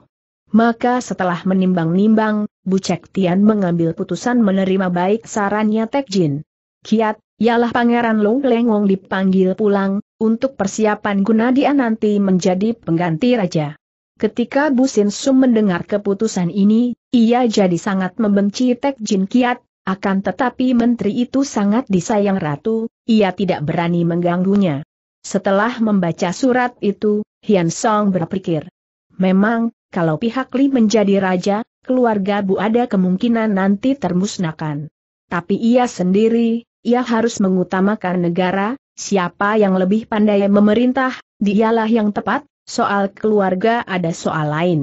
[SPEAKER 1] Maka setelah menimbang-nimbang, Bu Cek Tian mengambil putusan menerima baik sarannya Tek Jin. Kiat, ialah Pangeran Long Lengong dipanggil pulang, untuk persiapan guna dia nanti menjadi pengganti raja. Ketika Bu Sin Sum mendengar keputusan ini, ia jadi sangat membenci Tek Jin Kiat, akan tetapi menteri itu sangat disayang ratu, ia tidak berani mengganggunya. Setelah membaca surat itu, Hian Song berpikir. Memang, kalau pihak Li menjadi raja, keluarga Bu ada kemungkinan nanti termusnahkan. Tapi ia sendiri, ia harus mengutamakan negara, siapa yang lebih pandai memerintah, dialah yang tepat, Soal keluarga ada soal lain.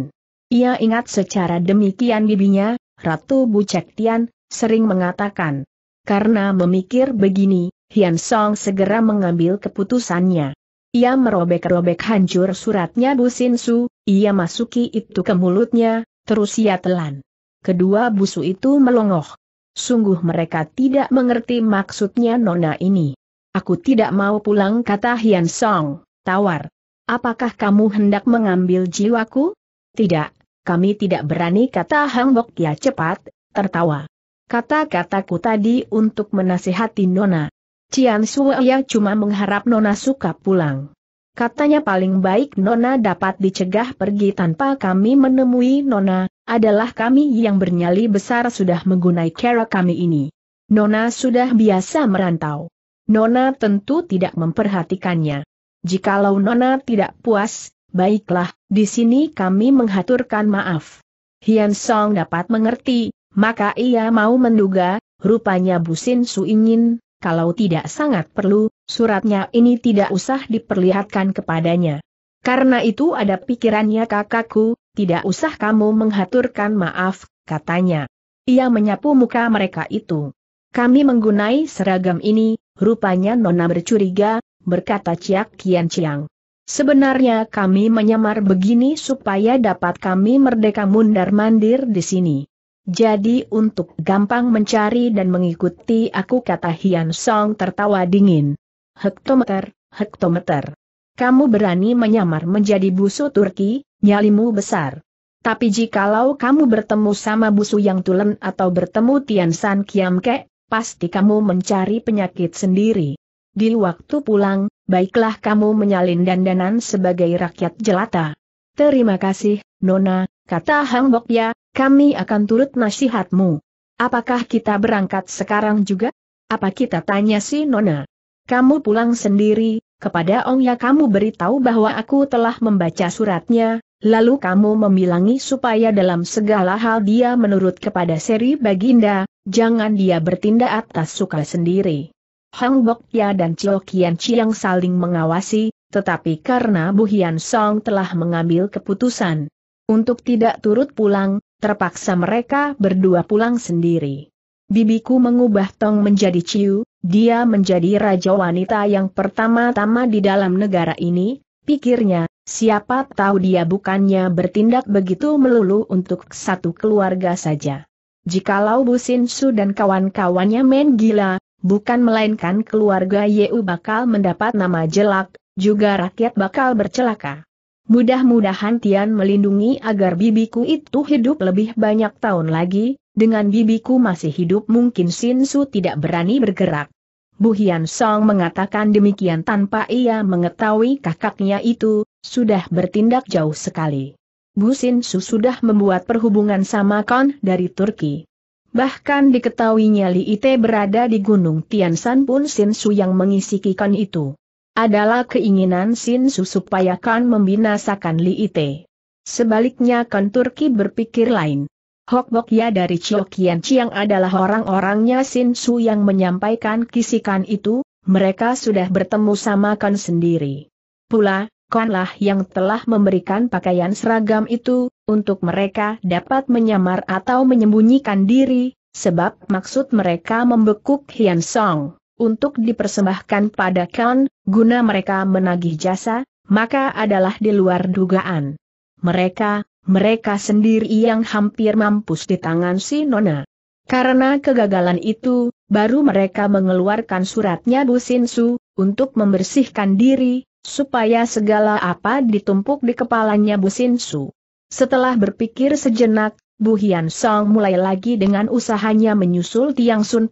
[SPEAKER 1] Ia ingat secara demikian bibinya, Ratu Bucek Tian, sering mengatakan. Karena memikir begini, Hian Song segera mengambil keputusannya. Ia merobek-robek hancur suratnya Bu Sin Su, ia masuki itu ke mulutnya, terus ia telan. Kedua busu itu melongoh. Sungguh mereka tidak mengerti maksudnya nona ini. Aku tidak mau pulang kata Hian Song, tawar apakah kamu hendak mengambil jiwaku? Tidak, kami tidak berani kata Hang Bok Ya cepat, tertawa. Kata-kataku tadi untuk menasihati Nona. Cian Suaya cuma mengharap Nona suka pulang. Katanya paling baik Nona dapat dicegah pergi tanpa kami menemui Nona, adalah kami yang bernyali besar sudah menggunai cara kami ini. Nona sudah biasa merantau. Nona tentu tidak memperhatikannya. Jikalau Nona tidak puas, baiklah, di sini kami menghaturkan maaf. Hian Song dapat mengerti, maka ia mau menduga, rupanya Busin Su ingin, kalau tidak sangat perlu, suratnya ini tidak usah diperlihatkan kepadanya. Karena itu ada pikirannya kakakku, tidak usah kamu menghaturkan maaf, katanya. Ia menyapu muka mereka itu. Kami menggunai seragam ini, rupanya Nona bercuriga, berkata Ciak Kian Ciang. Sebenarnya kami menyamar begini supaya dapat kami merdeka mundar-mandir di sini. Jadi untuk gampang mencari dan mengikuti aku kata Hian Song tertawa dingin. Hektometer, hektometer. Kamu berani menyamar menjadi busu Turki, nyalimu besar. Tapi jikalau kamu bertemu sama busu yang tulen atau bertemu Tian San Kiam Kek, pasti kamu mencari penyakit sendiri. Di waktu pulang, baiklah kamu menyalin dandanan sebagai rakyat jelata. Terima kasih, Nona, kata Hang ya, kami akan turut nasihatmu. Apakah kita berangkat sekarang juga? Apa kita tanya si Nona? Kamu pulang sendiri, kepada Ong Ya kamu beritahu bahwa aku telah membaca suratnya, lalu kamu memilangi supaya dalam segala hal dia menurut kepada seri Baginda, jangan dia bertindak atas suka sendiri. Hong Bok Ya dan Chio Kian Chiang saling mengawasi, tetapi karena Bu Hian Song telah mengambil keputusan untuk tidak turut pulang, terpaksa mereka berdua pulang sendiri. Bibiku mengubah Tong menjadi Chiu, dia menjadi raja wanita yang pertama-tama di dalam negara ini, pikirnya, siapa tahu dia bukannya bertindak begitu melulu untuk satu keluarga saja. Jikalau Bu Sinsu dan kawan-kawannya main gila, bukan melainkan keluarga Yeu bakal mendapat nama jelak, juga rakyat bakal bercelaka. Mudah-mudahan Tian melindungi agar bibiku itu hidup lebih banyak tahun lagi, dengan bibiku masih hidup mungkin Sin Su tidak berani bergerak. Bu Hian Song mengatakan demikian tanpa ia mengetahui kakaknya itu, sudah bertindak jauh sekali. Bu Sin Su sudah membuat perhubungan sama Kon dari Turki. Bahkan diketahuinya Li Ite berada di Gunung Tian Tiansan pun Sin Su yang mengisi itu. Adalah keinginan Sin Su supaya Kan membinasakan Li Ite. Sebaliknya Kan Turki berpikir lain. Hokbok ya dari Kian Chiang adalah orang-orangnya Sin Su yang menyampaikan kisikan itu, mereka sudah bertemu sama Kan sendiri. Pula, Kanlah yang telah memberikan pakaian seragam itu, untuk mereka dapat menyamar atau menyembunyikan diri, sebab maksud mereka membekuk Hian Song, untuk dipersembahkan pada Kan, guna mereka menagih jasa, maka adalah di luar dugaan. Mereka, mereka sendiri yang hampir mampus di tangan si Nona. Karena kegagalan itu, baru mereka mengeluarkan suratnya Bu Su untuk membersihkan diri, supaya segala apa ditumpuk di kepalanya Bu Su. Setelah berpikir sejenak, Bu Hian Song mulai lagi dengan usahanya menyusul Tiang Sun